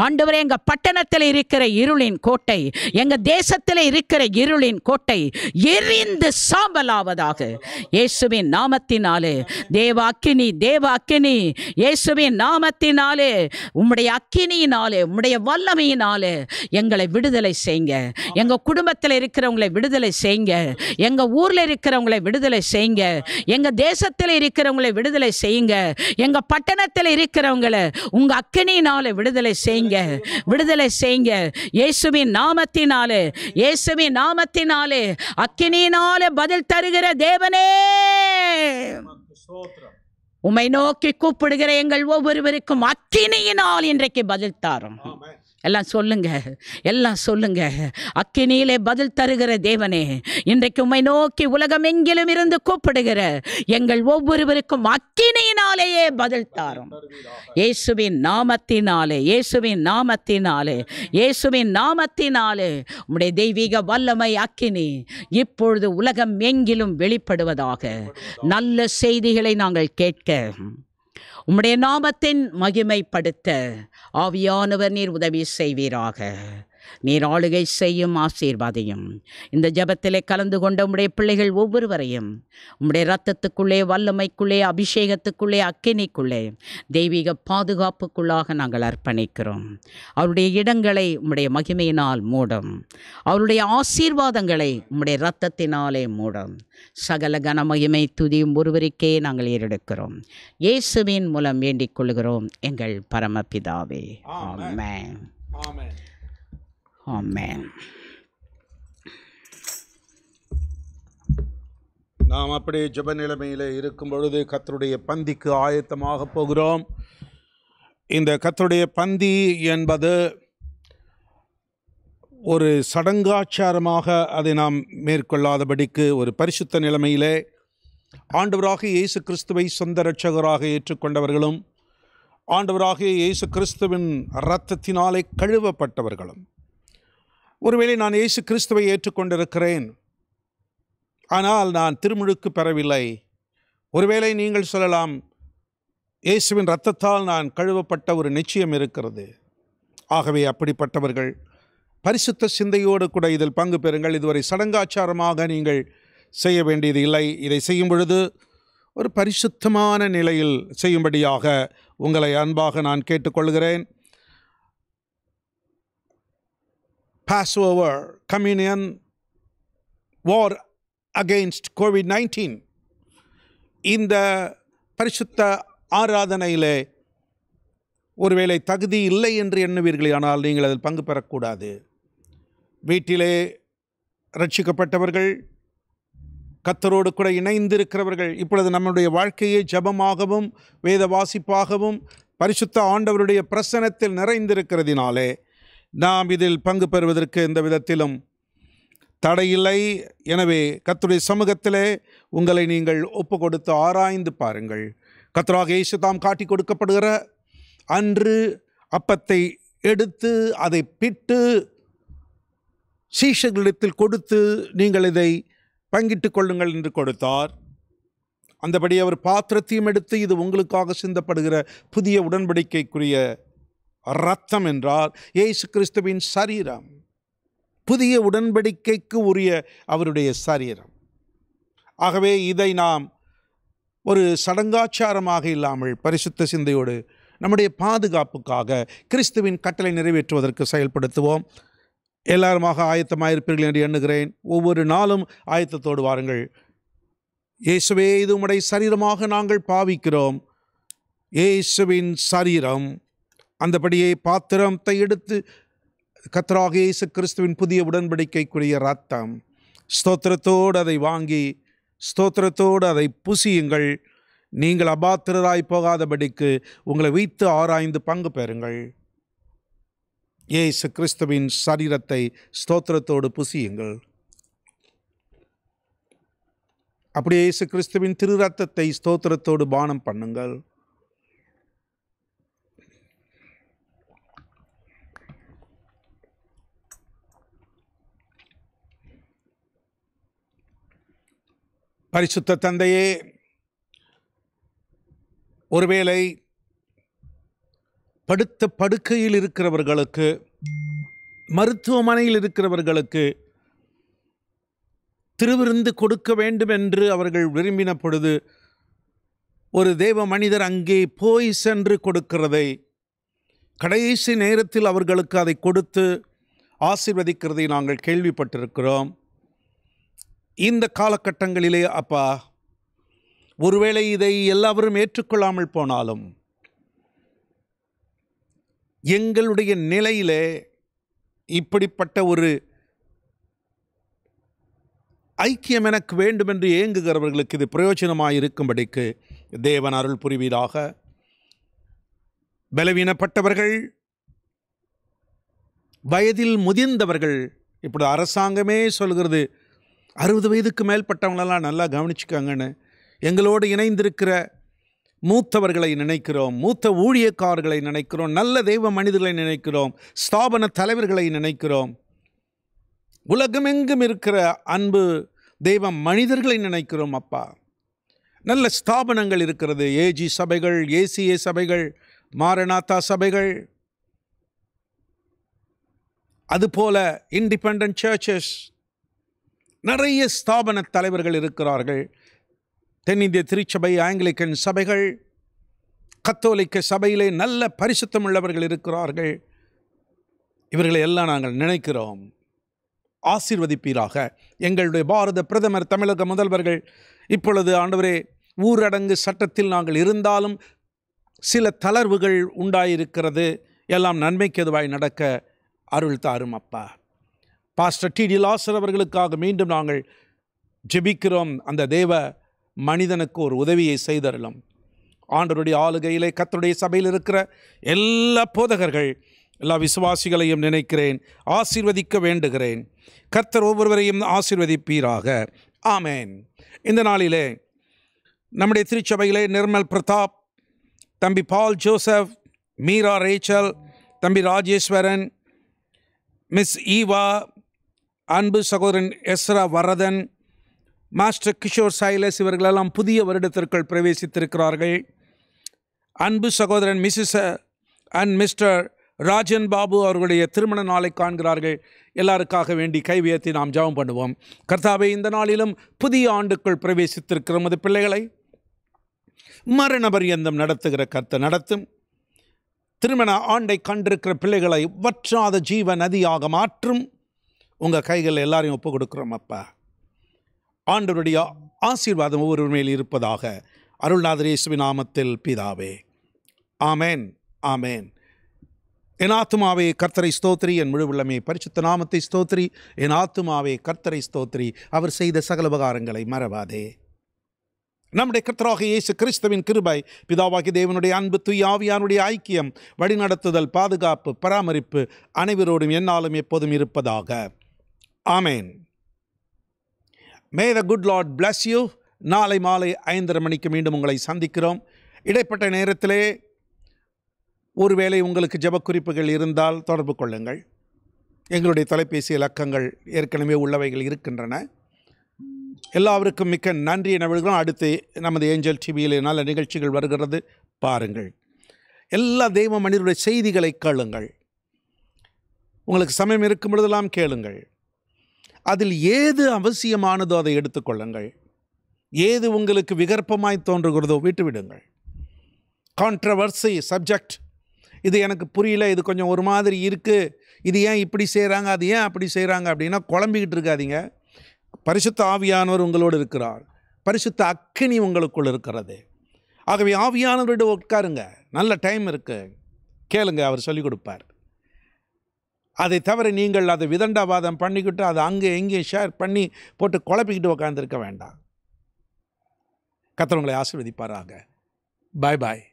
ஆண்டவர் எங்கள் பட்டணத்தில் இருக்கிற இருளின் கோட்டை எங்கள் தேசத்தில் இருக்கிற இருளின் கோட்டை எரிந்து சாம்பலாவதாக இயேசுவின் நாமத்தினாலே தேவாக்கினி தேவாக்கினி இயேசுவின் நாமத்தினாலே உம்முடைய அக்கினியினாலே உம்முடைய வல்லமையினாலே எங்களை விடுதலை செய்யுங்க எங்கள் குடும்பத்தில் இருக்கிறவங்களை விடுதலை செய்யுங்க எங்கள் ஊரில் இருக்கிறவங்களை விடுதலை செய்யுங்க எங்கள் தேசத்தில் இருக்கிறவங்களை விடுதலை செய்யுங்க எங்கள் பட்டணத்தில் இருக்கிறவங்களை உங்கள் அக்கினியினாலே விடுதலை செய்யுங்க விடுதலை செய்யுங்க இயேசுவின் நாமத்தினாலே இயேசுவின் நாமத்தினாலே அக்கினியினாலே பதில் தருகிற தேவனே ஸ்தோத்திரம் உமை நோக்கி கூப்பிடுகிற எங்கள் ஒவ்வொருவருக்கும் அக்கினியினால் இன்றைக்கு பதில் தாரும் எல்லாம் சொல்லுங்க எல்லாம் சொல்லுங்க அக்கினியிலே பதில் தருகிற தேவனே இன்றைக்கு உண்மை நோக்கி உலகம் எங்கிலும் இருந்து கூப்பிடுகிற எங்கள் ஒவ்வொருவருக்கும் அக்கினியினாலேயே பதில் தாரும் இயேசுவின் நாமத்தினாலே இயேசுவின் நாமத்தினாலே இயேசுவின் நாமத்தினாலே உடைய தெய்வீக வல்லமை அக்கினி இப்பொழுது உலகம் எங்கிலும் வெளிப்படுவதாக நல்ல செய்திகளை நாங்கள் கேட்க உம்முடைய நாமத்தின் மகிமைப்படுத்த ஆவியானவர் நீர் உதவி செய்வீராக நீர் ஆளுகை செய்யும் ஆசீர்வாதையும் இந்த ஜபத்திலே கலந்து கொண்ட உம்முடைய பிள்ளைகள் ஒவ்வொருவரையும் உம்முடைய ரத்தத்துக்குள்ளே வல்லமைக்குள்ளே அபிஷேகத்துக்குள்ளே அக்கினிக்குள்ளே தெய்வீக பாதுகாப்புக்குள்ளாக நாங்கள் அர்ப்பணிக்கிறோம் அவருடைய இடங்களை உம்முடைய மகிமையினால் மூடும் அவருடைய ஆசீர்வாதங்களை உம்முடைய ரத்தத்தினாலே மூடும் சகல கனமகிமை துதியும் ஒருவருக்கே நாங்கள் ஏறெடுக்கிறோம் இயேசுவின் மூலம் வேண்டிக் கொள்கிறோம் எங்கள் பரமபிதாவே ஆமே ஆமே ஆமேன் நாம் அப்படியே ஜப நிலைமையில் இருக்கும் பொழுது கத்தருடைய பந்திக்கு ஆயத்தமாக போகிறோம் இந்த கத்தருடைய பந்தி என்பது ஒரு சடங்காச்சாரமாக அதை நாம் மேற்கொள்ளாதபடிக்கு ஒரு பரிசுத்த நிலைமையிலே ஆண்டவராக இயேசு கிறிஸ்துவை சொந்த இரட்சகராக ஏற்றுக்கொண்டவர்களும் ஆண்டவராக இயேசு கிறிஸ்துவின் இரத்தத்தினாலே கழுவப்பட்டவர்களும் ஒருவேளை நான் இயேசு கிறிஸ்துவை ஏற்றுக்கொண்டிருக்கிறேன் ஆனால் நான் திருமுழுக்கு பெறவில்லை ஒருவேளை நீங்கள் சொல்லலாம் இயேசுவின் இரத்தத்தால் நான் கழுவப்பட்ட ஒரு நிச்சயம் இருக்கிறது ஆகவே அப்படிப்பட்டவர்கள் பரிசுத்த சிந்தையோடு கூட இதில் பங்கு பெறுங்கள் இதுவரை சடங்காச்சாரமாக நீங்கள் செய்ய வேண்டியது இல்லை இதை செய்யும் பொழுது ஒரு பரிசுத்தமான நிலையில் செய்யும்படியாக உங்களை அன்பாக நான் கேட்டுக்கொள்கிறேன் Passover, communion, war against Covid nineteen இந்த பரிசுத்த ஆராதனையிலே ஒருவேளை தகுதி இல்லை என்று எண்ணுவீர்கள் ஆனால் நீங்கள் அதில் பங்கு பெறக்கூடாது வீட்டிலே ரட்சிக்கப்பட்டவர்கள் கத்தரோடு கூட இணைந்திருக்கிறவர்கள் இப்பொழுது நம்முடைய வாழ்க்கையை ஜபமாகவும் வேத வாசிப்பாகவும் பரிசுத்த ஆண்டவருடைய பிரசனத்தில் நிறைந்திருக்கிறதினாலே நாம் இதில் பங்கு பெறுவதற்கு எந்த விதத்திலும் தடையில்லை எனவே கத்துடைய சமூகத்திலே உங்களை நீங்கள் ஒப்பு கொடுத்து ஆராய்ந்து பாருங்கள் கத்தராக இயேசு தாம் காட்டி கொடுக்கப்படுகிற அன்று அப்பத்தை எடுத்து அதை பிட்டு சீஷர்களிடத்தில் கொடுத்து நீங்கள் இதை பங்கிட்டு கொள்ளுங்கள் என்று கொடுத்தார் அந்தபடி அவர் பாத்திரத்தையும் எடுத்து இது உங்களுக்காக சிந்தப்படுகிற புதிய உடன்படிக்கைக்குரிய ரத்தம் என்றால் ஏசு கிறிஸ்துவின் சரீரம் புதிய உடன்படிக்கைக்கு உரிய அவருடைய சரீரம் ஆகவே இதை நாம் ஒரு சடங்காச்சாரமாக இல்லாமல் பரிசுத்த சிந்தையோடு நம்முடைய பாதுகாப்புக்காக கிறிஸ்துவின் கட்டளை நிறைவேற்றுவதற்கு செயல்படுத்துவோம் எல்லாருமாக ஆயத்தமாக இருப்பீர்கள் என்று எண்ணுகிறேன் ஒவ்வொரு நாளும் ஆயத்தத்தோடு வாருங்கள் இயேசுவே இது உம்முடைய சரீரமாக நாங்கள் பாவிக்கிறோம் இயேசுவின் சரீரம் அந்தபடியே பாத்திரத்தை எடுத்து கத்ராக இயேசு கிறிஸ்துவின் புதிய உடன்படிக்கைக்குரிய ராத்தாம் ஸ்தோத்திரத்தோடு அதை வாங்கி ஸ்தோத்திரத்தோடு அதை புசியுங்கள் நீங்கள் அபாத்திரராய் போகாதபடிக்கு உங்களை வைத்து ஆராய்ந்து பங்கு பெறுங்கள் ஏசு கிறிஸ்துவின் சரீரத்தை ஸ்தோத்திரத்தோடு புசியுங்கள் அப்படியே இயேசு கிறிஸ்துவின் திரு ரத்தத்தை ஸ்தோத்திரத்தோடு பானம் பண்ணுங்கள் பரிசுத்த தந்தையே ஒருவேளை படுத்த படுக்கையில் இருக்கிறவர்களுக்கு மருத்துவமனையில் இருக்கிறவர்களுக்கு திருவிருந்து கொடுக்க வேண்டும் என்று அவர்கள் விரும்பின பொழுது ஒரு தேவ மனிதர் அங்கே போய் சென்று கொடுக்கிறதை கடைசி நேரத்தில் அவர்களுக்கு அதை கொடுத்து ஆசிர்வதிக்கிறதை நாங்கள் கேள்விப்பட்டிருக்கிறோம் இந்த காலகட்டங்களிலே அப்பா ஒருவேளை இதை எல்லாவரும் ஏற்றுக்கொள்ளாமல் போனாலும் எங்களுடைய நிலையிலே இப்படிப்பட்ட ஒரு ஐக்கியம் எனக்கு வேண்டும் என்று ஏங்குகிறவர்களுக்கு இது பிரயோஜனமாக இருக்கும்படிக்கு தேவன் அருள் புரிவீராக பலவீனப்பட்டவர்கள் வயதில் முதிர்ந்தவர்கள் இப்படி அரசாங்கமே சொல்கிறது அறுபது வயதுக்கு மேற்பட்டவங்களெல்லாம் நல்லா கவனிச்சுக்காங்கன்னு எங்களோடு இணைந்திருக்கிற மூத்தவர்களை நினைக்கிறோம் மூத்த ஊழியக்காரர்களை நினைக்கிறோம் நல்ல தெய்வ மனிதர்களை நினைக்கிறோம் ஸ்தாபன தலைவர்களை நினைக்கிறோம் உலகமெங்கும் இருக்கிற அன்பு தெய்வ மனிதர்களை நினைக்கிறோம் அப்பா நல்ல ஸ்தாபனங்கள் இருக்கிறது ஏஜி சபைகள் ஏசிஏ சபைகள் மாரநாத்தா சபைகள் அதுபோல இண்டிபெண்ட் சர்ச்சஸ் நிறைய ஸ்தாபன தலைவர்கள் இருக்கிறார்கள் தென்னிந்திய திருச்சபை ஆங்கிலிக்கன் சபைகள் கத்தோலிக்க சபையிலே நல்ல பரிசுத்தம் உள்ளவர்கள் இருக்கிறார்கள் இவர்களை எல்லாம் நாங்கள் நினைக்கிறோம் ஆசீர்வதிப்பீராக எங்களுடைய பாரத பிரதமர் தமிழக முதல்வர்கள் இப்பொழுது ஆண்டவரே ஊரடங்கு சட்டத்தில் நாங்கள் இருந்தாலும் சில தளர்வுகள் உண்டாயிருக்கிறது எல்லாம் நன்மைக்கு எதுவாய் நடக்க அருள் தாரும் அப்பா பாஸ்டர் டி டிலாசர் அவர்களுக்காக மீண்டும் நாங்கள் ஜெபிக்கிறோம் அந்த தேவ மனிதனுக்கு ஒரு உதவியை செய்தரலாம் ஆண்டருடைய ஆளுகையிலே கத்தருடைய சபையில் இருக்கிற எல்லா போதகர்கள் எல்லா விசுவாசிகளையும் நினைக்கிறேன் ஆசீர்வதிக்க வேண்டுகிறேன் கர்த்தர் ஒவ்வொருவரையும் ஆசீர்வதிப்பீராக ஆமேன் இந்த நாளிலே நம்முடைய திருச்சபையிலே நிர்மல் பிரதாப் தம்பி பால் ஜோசப் மீரா ரேச்சல் தம்பி ராஜேஸ்வரன் மிஸ் ஈவா அன்பு சகோதரன் Ezra Varadhan master Kishore Silas இவர்களெல்லாம் புதிய வருடத்திற்குள் பிரவேசித்திருக்கிறார்கள் அன்பு சகோதரன் Mrs and Mr Rajan Babu அவர்களுடைய திருமண நாளை காண்கிறார்கள் எல்லாருக்காக வேண்டி கை உயர்த்தி நாம் ஜபம் பண்ணுவோம் கர்த்தாவை இந்த நாளிலும் புதிய ஆண்டுக்குள் பிரவேசித்திருக்கிற மது பிள்ளைகளை மரண பரியந்தம் நடத்துகிற கர்த்த நடத்தும் திருமண ஆண்டை கண்டிருக்கிற பிள்ளைகளை வற்றாத ஜீவ நதியாக மாற்றும் உங்கள் கைகள் எல்லாரையும் ஒப்பு கொடுக்குறோம் அப்பா ஆண்டவருடைய ஆசீர்வாதம் ஒவ்வொரு மேல் இருப்பதாக அருள்நாதரேசுவி நாமத்தில் பிதாவே ஆமேன் ஆமேன் என் ஆத்துமாவே கர்த்தரை ஸ்தோத்ரி என் முழு உள்ளமே பரிசுத்த நாமத்தை ஸ்தோத்ரி என் ஆத்துமாவே கர்த்தரை ஸ்தோத்ரி அவர் செய்த சகல உபகாரங்களை மறவாதே நம்முடைய கர்த்தராக இயேசு கிறிஸ்தவின் கிருபை பிதாவாகி தேவனுடைய அன்பு ஆவியானுடைய ஐக்கியம் வழிநடத்துதல் பாதுகாப்பு பராமரிப்பு அனைவரோடும் என்னாலும் எப்போதும் இருப்பதாக ஆமேன் may the good Lord bless you நாளை மாலை ஐந்தரை மணிக்கு மீண்டும் உங்களை சந்திக்கிறோம் இடைப்பட்ட நேரத்திலே ஒருவேளை உங்களுக்கு ஜபக்குறிப்புகள் இருந்தால் தொடர்பு கொள்ளுங்கள் எங்களுடைய தொலைபேசி இலக்கங்கள் ஏற்கனவே உள்ளவைகள் இருக்கின்றன எல்லாருக்கும் மிக்க நன்றி என விழுகிறோம் அடுத்து நமது ஏஞ்சல் டிவியில் நல்ல நிகழ்ச்சிகள் வருகிறது பாருங்கள் எல்லா தெய்வ மனிதருடைய செய்திகளை கேளுங்கள் உங்களுக்கு சமயம் இருக்கும் பொழுதெல்லாம் கேளுங்கள் அதில் ஏது அவசியமானதோ அதை எடுத்துக்கொள்ளுங்கள் ஏது உங்களுக்கு விகற்பமாய் தோன்றுகிறதோ விட்டுவிடுங்கள் கான்ட்ரவர்சி சப்ஜெக்ட் இது எனக்கு புரியல இது கொஞ்சம் ஒரு மாதிரி இருக்குது இது ஏன் இப்படி செய்கிறாங்க அது ஏன் அப்படி செய்கிறாங்க அப்படின்னா குழம்பிக்கிட்டு இருக்காதீங்க பரிசுத்த ஆவியானவர் உங்களோடு இருக்கிறார் பரிசுத்த அக்கினி உங்களுக்குள் இருக்கிறது ஆகவே ஆவியானவரிடம் உட்காருங்க நல்ல டைம் இருக்குது கேளுங்க அவர் சொல்லிக் கொடுப்பார் அதை தவிர நீங்கள் அதை விதண்டாவாதம் பண்ணிக்கிட்டு அதை அங்கே எங்கேயும் ஷேர் பண்ணி போட்டு குழப்பிக்கிட்டு உக்காந்துருக்க வேண்டாம் கத்தவங்களை ஆசிர்வதிப்பாராங்க பாய் பாய்